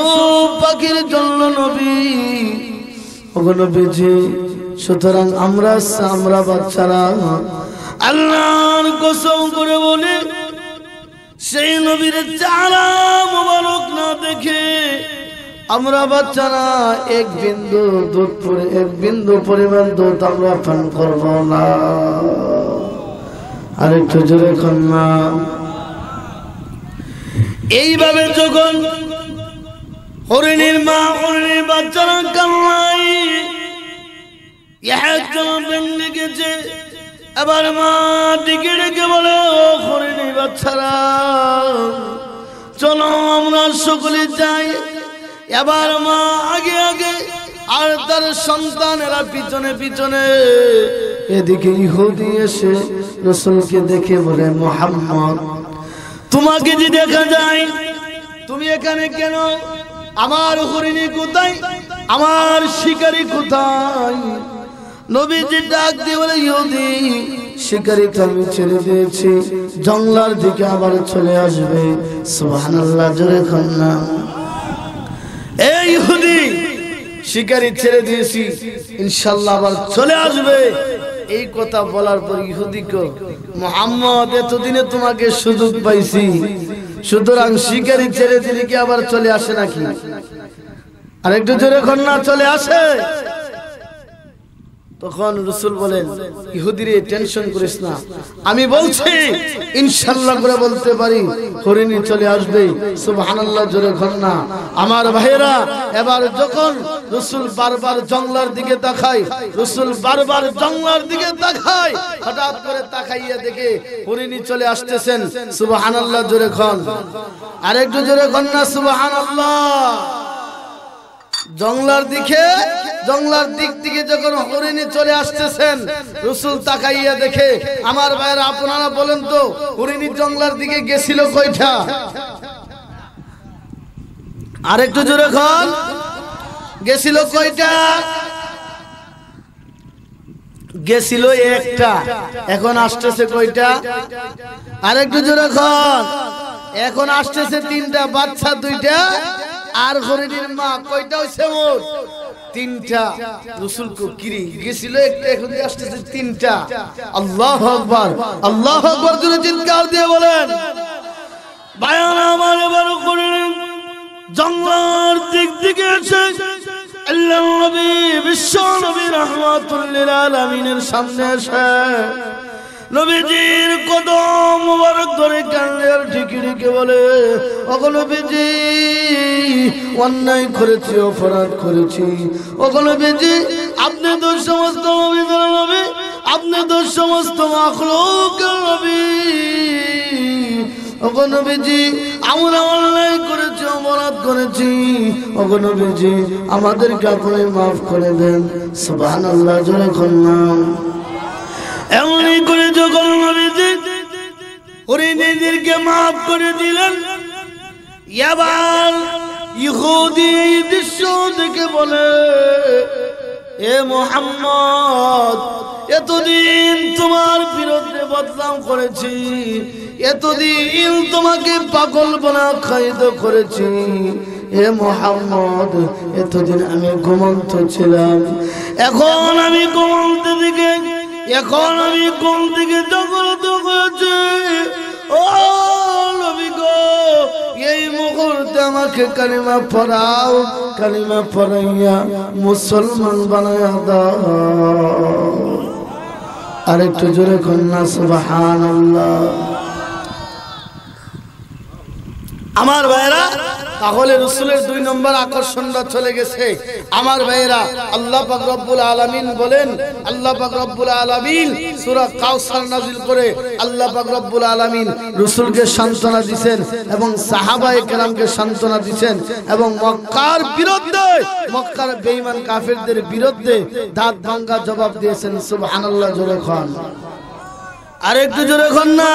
পাখির জন্য নবী ওগুলো বেঁচে সুতরাং আমরা আমরা বাচ্চারা আল্লাহর কসম করে বলে সেই নবীর চারা মোবারক না দেখে আমরা বাচ্চারা এক বিন্দু দুধ এক বিন্দু পরিমাণ দুধ আমরা পান করব না আরেকটু জোরে কন্যা এইভাবে যখন হরিণীর মা হরিণীর বাচ্চারা কান্নাই একজন গেছে এবার মা ডেকে কে বলে হরিণী বাচ্চারা চলো আমরা সকলে যাই এবার মা আগে আগে আর তার সন্তানেরা পিছনে পিছনে এদিকে ইহুদি এসে রসুলকে দেখে বলে মোহাম্মদ তোমাকে যে দেখা যায় তুমি এখানে কেন আমার হরিণী কোথায় আমার শিকারী কোথায় জঙ্গলার দিকে আবার চলে আসবে সুবহানাল্লাহ শিকারি ছেড়ে দিয়েছি ইনশাল্লাহ আবার চলে আসবে এই কথা বলার পর ইহুদি মোহাম্মদ এতদিনে তোমাকে সুযোগ পাইছি সুতরাং শিকারি ছেড়ে দিলে কি আবার চলে আসে নাকি আর একটু জোরে ঘন্না চলে আসে তখন রসুল বলেন ইহুদিরে টেনশন করিস না আমি বলছি ইনশাল্লাহ করে বলতে পারি হরিণী চলে আসবে সুবহানাল্লাহ জোরে ঘটনা আমার ভাইয়েরা এবার যখন রসুল বারবার জঙ্গলার দিকে তাকায় রসুল বারবার জঙ্গলার দিকে তাকায় হঠাৎ করে তাকাইয়া দেখে হরিণী চলে আসতেছেন সুবহানাল্লাহ জোরে খন আরেকটু জোরে ঘন না সুবাহ সুবহানাল্লাহ জংলার দিকে জংলার দিক থেকে যখন হরিণী চলে আসতেছেন রসুল তাকাইয়া দেখে আমার ভাইয়ের আপনারা বলেন তো হরিণী জংলার দিকে গেছিল কয়টা আরেকটু জোরে খন গেছিল কয়টা গেছিল একটা এখন আসতেছে কয়টা আরেকটু জোরে খন এখন আসতেছে তিনটা বাচ্চা দুইটা আর হরিণীর মা কয়টা হইছে মোট তিনটা রসুল কুকিরি গেছিল একটা এখন আসতেছে তিনটা আল্লাহ আকবার আল্লাহ আকবার জন্য চিৎকার দিয়ে বলেন বায়ান আমার এবার করলেন জঙ্গলার দিক দিকে এসে আল্লাহ নবী বিশ্ব নবী রহমাতুল্লিল আলামিনের সামনে এসে নবীজির কদম মুবারক ধরে কান্দে আর ঠিকিরিকে বলে ওগো নবীজি অন্যায় করেছি অপরাধ করেছি ওগো নবীজি আপনি তো সমস্ত নবী নবী আপনি তো সমস্ত মাখলুক নবী অগনবীজি আমরা অন্যায় করেছি অপরাধ করেছি অগনবীজি আমাদেরকে আপনি মাফ করে দেন সুবাহ আল্লাহ জোরে করলাম এমনই করে যখন নবীজি হরিণীদেরকে মাফ করে দিলেন ইহুদি দৃশ্য দেখে বলে এ মোহাম্মদ এতদিন তোমার বিরুদ্ধে বদনাম করেছি এতদিন তোমাকে পাগল বনা খায়িত করেছি এ মোহাম্মদ এতদিন আমি ঘুমন্ত ছিলাম এখন আমি ঘুমন্ত দিকে এখন আমি কোন দিকে জাগ্রত হয়েছে ও নবী আমাকে কালিমা পড়াও কালিমা পড়াইয়া মুসলমান বানায়া দাও আর জোরে কন্যা সুবাহ আল্লাহ আমার ভাইরা তাহলে রসুলের দুই নম্বর আকর্ষণটা চলে গেছে আমার ভাইয়েরা আল্লাহ রব্বুল আলমিন বলেন আল্লাহ রব্বুল আলমিন সুরা কাউসার নাজিল করে আল্লাহ রব্বুল আলমিন রসুলকে সান্ত্বনা দিচ্ছেন এবং সাহাবাই কেরামকে সান্ত্বনা দিচ্ছেন এবং মক্কার বিরুদ্ধে মক্কার বেঈমান কাফেরদের বিরুদ্ধে দাঁত ভাঙ্গা জবাব দিয়েছেন সুবহানাল্লাহ জোরে খান আরেকটু জোরে খান না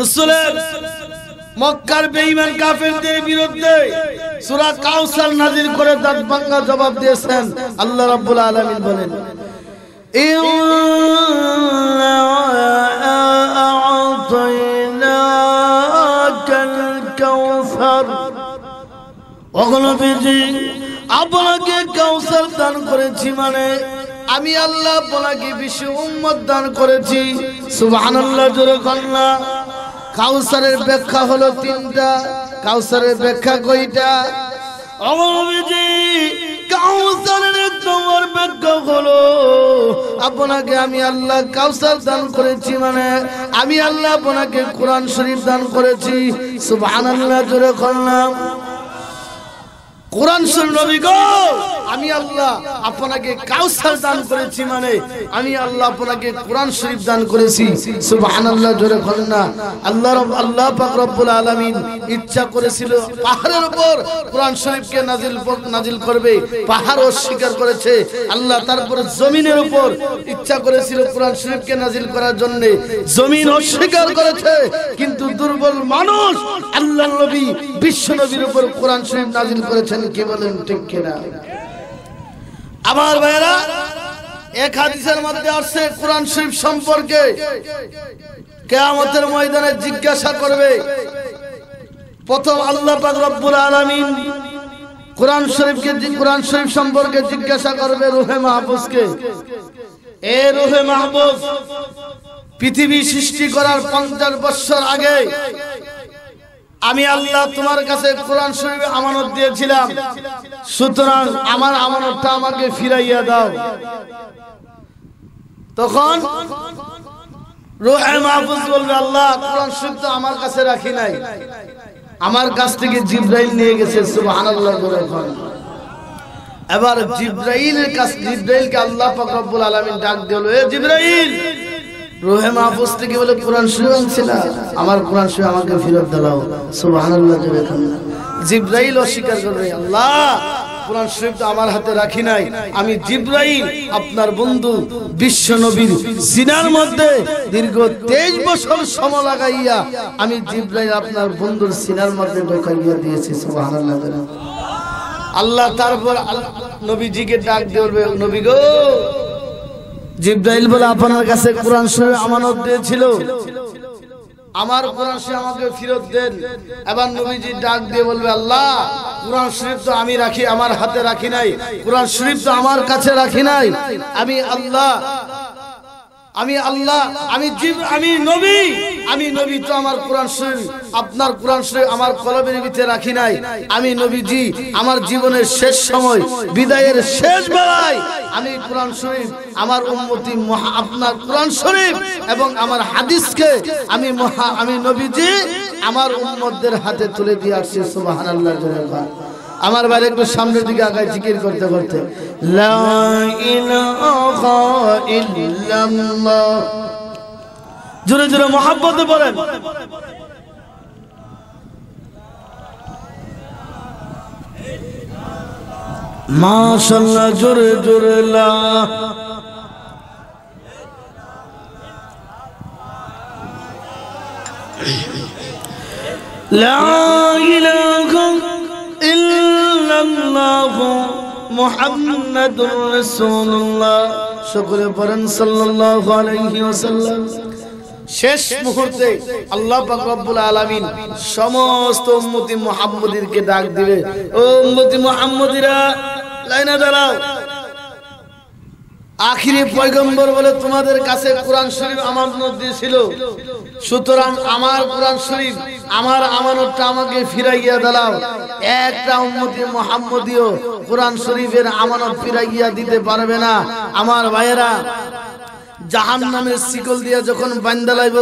রসুলের মক্কার বেঈমান কাফেরদের বিরুদ্ধে সূরা কাউসার নাযিল করে দাঁত ভাঙা জবাব দিয়েছেন আল্লাহ রাব্বুল আলামিন বলেন ইন্না আ'তাইনাকাল কাউসার আপনাকে কাউসার দান করেছি মানে আমি আল্লাহ আপনাকে বিশ্ব উম্মত দান করেছি সুবহানাল্লাহ জোরে কন্যা কাউসারের ব্যাখ্যা হলো তিনটা কাউসারের ব্যাখ্যা কইটা কাউসারের তোমার ব্যাখ্যা হলো আপনাকে আমি আল্লাহ দান করেছি মানে আমি আল্লাহ আপনাকে কোরআন শরীফ দান করেছি সুবহানাল্লাহ জোরে করলাম কোরআন নবী গো আমি আল্লাহ আপনাকে কাউসার দান করেছি মানে আমি আল্লাহ আপনাকে কোরআন শরীফ দান করেছি সুবহানাল্লাহ জোরে বলেন না আল্লাহ আল্লাহ পাক রব্বুল আলামিন ইচ্ছা করেছিল পাহাড়ের উপর কোরআন শরীফকে নাজিল নাজিল করবে পাহাড় অস্বীকার করেছে আল্লাহ তারপরে জমিনের উপর ইচ্ছা করেছিল কোরআন শরীফকে নাজিল করার জন্য জমিন অস্বীকার করেছে কিন্তু দুর্বল মানুষ আল্লাহ নবী বিশ্ব নবীর উপর কোরআন শরীফ নাজিল করেছেন বলেন কি বলেন ঠিক কিনা আমার ভাইরা এক হাদিসের মধ্যে আসছে কোরআন শরীফ সম্পর্কে কেয়ামতের ময়দানে জিজ্ঞাসা করবে প্রথম আল্লাহ পাক রব্বুল আলামিন কোরআন শরীফকে কোরআন শরীফ সম্পর্কে জিজ্ঞাসা করবে রুহে মাহফুজকে এ রুহে মাহফুজ পৃথিবী সৃষ্টি করার পঞ্চাশ বছর আগে আমি আল্লাহ তোমার কাছে কোরআন শরীফ আমানত দিয়েছিলাম সুতরাং আমার আমানতটা আমাকে ফিরাইয়া দাও তখন রোহে মাহফুজ বলবে আল্লাহ কোরআন শরীফ তো আমার কাছে রাখি নাই আমার কাছ থেকে জিব্রাইল নিয়ে গেছে সুবহানাল্লাহ বলে এখন এবার জিব্রাইলের কাছ জিব্রাইলকে আল্লাহ পাক রব্বুল আলামিন ডাক দিল এ জিব্রাইল কোরআন আমার কোরআন আমাকে তো আমার হাতে রাখি নাই আমি জিব্রাইল আপনার বন্ধু বিশ্ব নবীর সিনার মধ্যে দীর্ঘ তেইশ বছর সম লাগাইয়া আমি জিব্রাইল আপনার বন্ধুর সিনার মধ্যে ঢোকাইয়া দিয়েছি আল্লাহ তারপর নবীজিকে ডাক দেবে নবী গো জিব্রাইল বলে আপনার কাছে কোরআন শরীফ আমানত দিয়েছিল আমার কোরআন শরীফ আমাকে ফেরত দেন এবার নবীজি ডাক দিয়ে বলবে আল্লাহ কোরআন শরীফ তো আমি রাখি আমার হাতে রাখি নাই কোরআন শরীফ তো আমার কাছে রাখি নাই আমি আল্লাহ আমি আল্লাহ আমি জীব আমি নবী আমি নবী তো আমার কোরআন শরীফ আপনার কোরআন শরীফ আমার কলমের ভিতরে রাখি নাই আমি নবীজি আমার জীবনের শেষ সময় বিদায়ের শেষ বেলায় আমি কোরআন শরীফ আমার উম্মতি আপনার কোরআন শরীফ এবং আমার হাদিসকে আমি মহা আমি নবীজি আমার উম্মতদের হাতে তুলে দিয়ে আসছি সুবহানাল্লাহ আমার বাইরে একটু সামনের দিকে আগায় জিকির করতে করতে জোরে জোরে মহাব্বতে বলেন মাশাল্লাহ জোরে জোরে লা لا إله إلا ইল্লাল্লাহু মুহাম্মাদুর রাসূলুল্লাহ শুকরে পড়েন সাল্লাল্লাহু আলাইহি ওয়াসাল্লাম শেষ মুহূর্তে আল্লাহ রব্বুল আলামিন সমস্ত উম্মতি কে ডাক দিবে ও উম্মতি মুহাম্মাদীরা লাইনে দাঁড়াও আখিরে পয়গম্বর বলে তোমাদের কাছে কোরআন শরীফ আমানত দিয়েছিল সুতরাং আমার কোরআন শরীফ আমার আমানতটা আমাকে ফিরাইয়া দিলাম একটা উম্মতি মোহাম্মদীয় কোরআন শরীফের আমানত ফিরাইয়া দিতে পারবে না আমার ভাইয়েরা জাহান নামের শিকল দিয়ে যখন বান্দা লাইব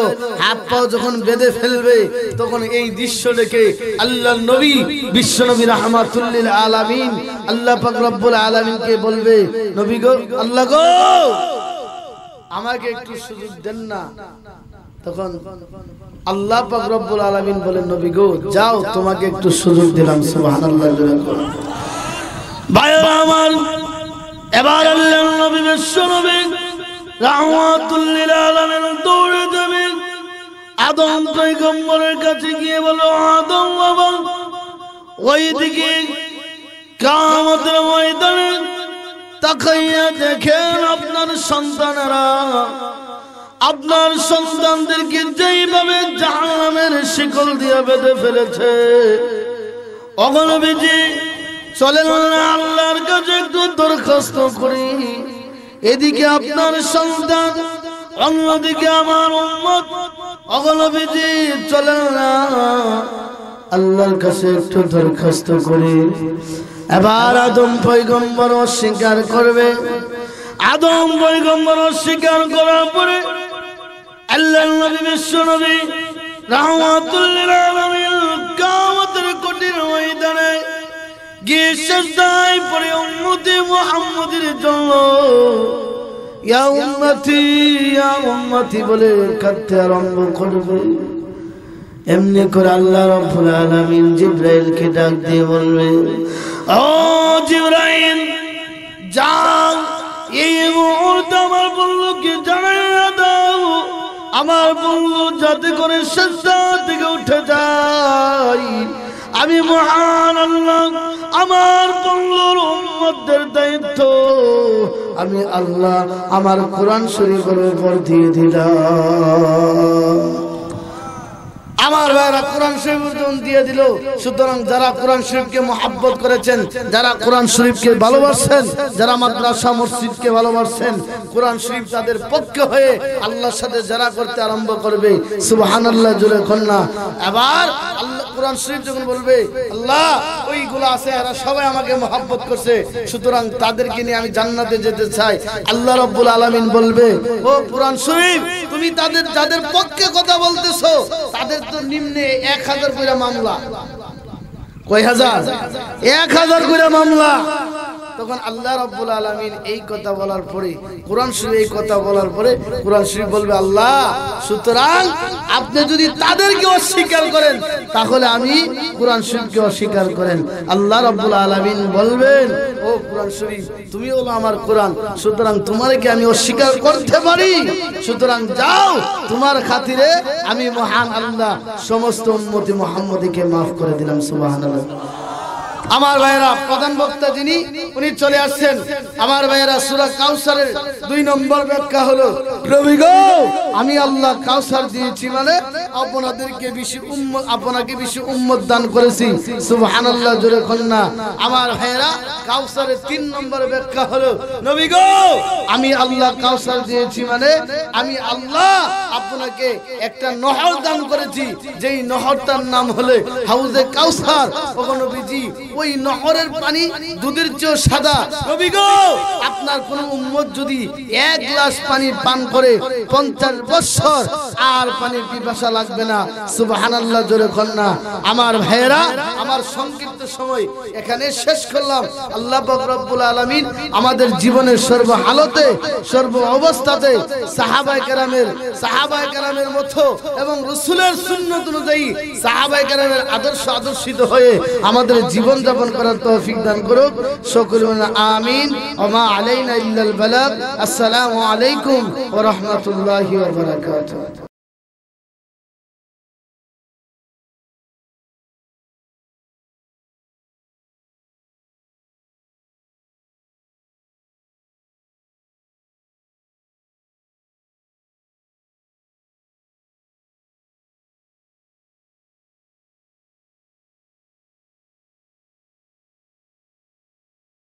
হাত পাও যখন বেঁধে ফেলবে তখন এই দৃশ্য দেখে আল্লাহ নবী বিশ্ব নবী রহমাতুল্লিল আলামিন আল্লাহ পাক রব্বুল আলামিনকে বলবে নবী গো আল্লাহ গো আমাকে একটু সুযোগ দেন না তখন আল্লাহ পাক রব্বুল আলামিন বলেন নবী গো যাও তোমাকে একটু সুযোগ দিলাম সুবহানাল্লাহ ভাইরা আমার এবার আল্লাহ নবী বিশ্ব নবী রাহমাতুল্লিল আলামিন দৌড়ে যাবেন আদম পয়গম্বরের কাছে গিয়ে বলো আদম বাবা ওই ওইদিকে কামতের ময়দানে তাকাইয়া দেখেন আপনার সন্তানেরা আপনার সন্তানদেরকে যেইভাবে জাহানামের শিকল দিয়ে বেঁধে ফেলেছে অগণবিজি চলে আল্লাহর কাছে একটু দরখাস্ত করি এদিকে আপনার সন্তান অন্যদিকে আমার উন্মত অগল যে চলে না আল্লাহর কাছে একটু দরখাস্ত করি এবার আদম পৈগম্বর অস্বীকার করবে আদম পৈগম্বর অস্বীকার করার পরে আল্লাহ নবী বিশ্ব নবী রাহমাতুল্লিল আলামিন কিয়ামতের কঠিন ময়দানে বলে আরম্ভ এমনি করে আল্লাহ রাব্বুল আলামিন জিব্রাইলকে ডাক দিয়ে বলবে ও জিব্রাইল আমার বন্ধুকে জানাইয়া দাও আমার বন্ধু যাতে করে শেষ থেকে উঠে যায় আমি মহান আল্লাহ আমার বন্ধুর উম্মতদের দায়িত্ব আমি আল্লাহ আমার কোরআন শরীফের উপর দিয়ে দিলাম আমার ভাইরা কোরআন শরীফ দিয়ে দিল সুতরাং যারা কোরআন শরীফকে মহাব্বত করেছেন যারা কোরআন শরীফকে ভালোবাসেন যারা মাদ্রাসা মসজিদকে ভালোবাসেন কোরআন শরীফ তাদের পক্ষে হয়ে আল্লাহর সাথে যারা করতে আরম্ভ করবে সুবহান জুড়ে কন্যা আবার আল্লাহ কোরআন শরীফ যখন বলবে আল্লাহ ওইগুলো আছে এরা সবাই আমাকে মহাব্বত করছে সুতরাং তাদেরকে নিয়ে আমি জান্নাতে যেতে চাই আল্লাহ রব্বুল আলামিন বলবে ও কোরআন শরীফ তুমি তাদের যাদের পক্ষে কথা বলতেছো তাদের নিম্নে এক হাজার করে মামলা কয় হাজার এক হাজার করে মামলা তখন আল্লাহ রব্বুল আলমিন এই কথা বলার পরে কোরআন শরীফ এই কথা বলার পরে কোরআন শরীফ বলবে আল্লাহ সুতরাং আপনি যদি তাদেরকে অস্বীকার করেন তাহলে আমি কোরআন শরীফকে অস্বীকার করেন আল্লাহ রব্বুল আলমিন বলবেন ও কোরআন শরীফ তুমি হলো আমার কোরআন সুতরাং তোমারকে আমি অস্বীকার করতে পারি সুতরাং যাও তোমার খাতিরে আমি মহান আল্লাহ সমস্ত উন্মতি মোহাম্মদীকে মাফ করে দিলাম সুবাহ আল্লাহ আমার ভাইয়েরা প্রধান বক্তা যিনি উনি চলে আসছেন আমার ভাইয়েরা সুরা কাউসারের দুই নম্বর ব্যাখ্যা হলো রবি গো আমি আল্লাহ কাউসার দিয়েছি মানে আপনাদেরকে বেশি উম্মত আপনাকে বেশি উম্মত দান করেছি সুবহানাল্লাহ জোরে কন্যা আমার ভাইয়েরা কাউসারের তিন নম্বর ব্যাখ্যা হলো নবী গো আমি আল্লাহ কাউসার দিয়েছি মানে আমি আল্লাহ আপনাকে একটা নহর দান করেছি যেই নহরটার নাম হলে হাউজে কাউসার ওগো নবীজি ওই নহরের পানি দুধের চেয়ে সাদা আপনার কোন উম্মত যদি এক গ্লাস পানি পান করে পঞ্চাশ বছর আর পানির পিপাসা লাগবে না সুবাহ জোরে কন্যা আমার ভাইয়েরা আমার সংক্ষিপ্ত সময় এখানে শেষ করলাম আল্লাহ বকরবুল আলমিন আমাদের জীবনের সর্ব হালতে সর্ব অবস্থাতে সাহাবাই কেরামের সাহাবাই কেরামের মতো এবং রসুলের শূন্য অনুযায়ী সাহাবাই কেরামের আদর্শ আদর্শিত হয়ে আমাদের জীবন উদযাপন করার তৌফিক দান করুক সকল আমিন ওমা আলাইনা ইল্লাল বালাগ আসসালামু আলাইকুম ওয়া রাহমাতুল্লাহি ওয়া বারাকাতুহু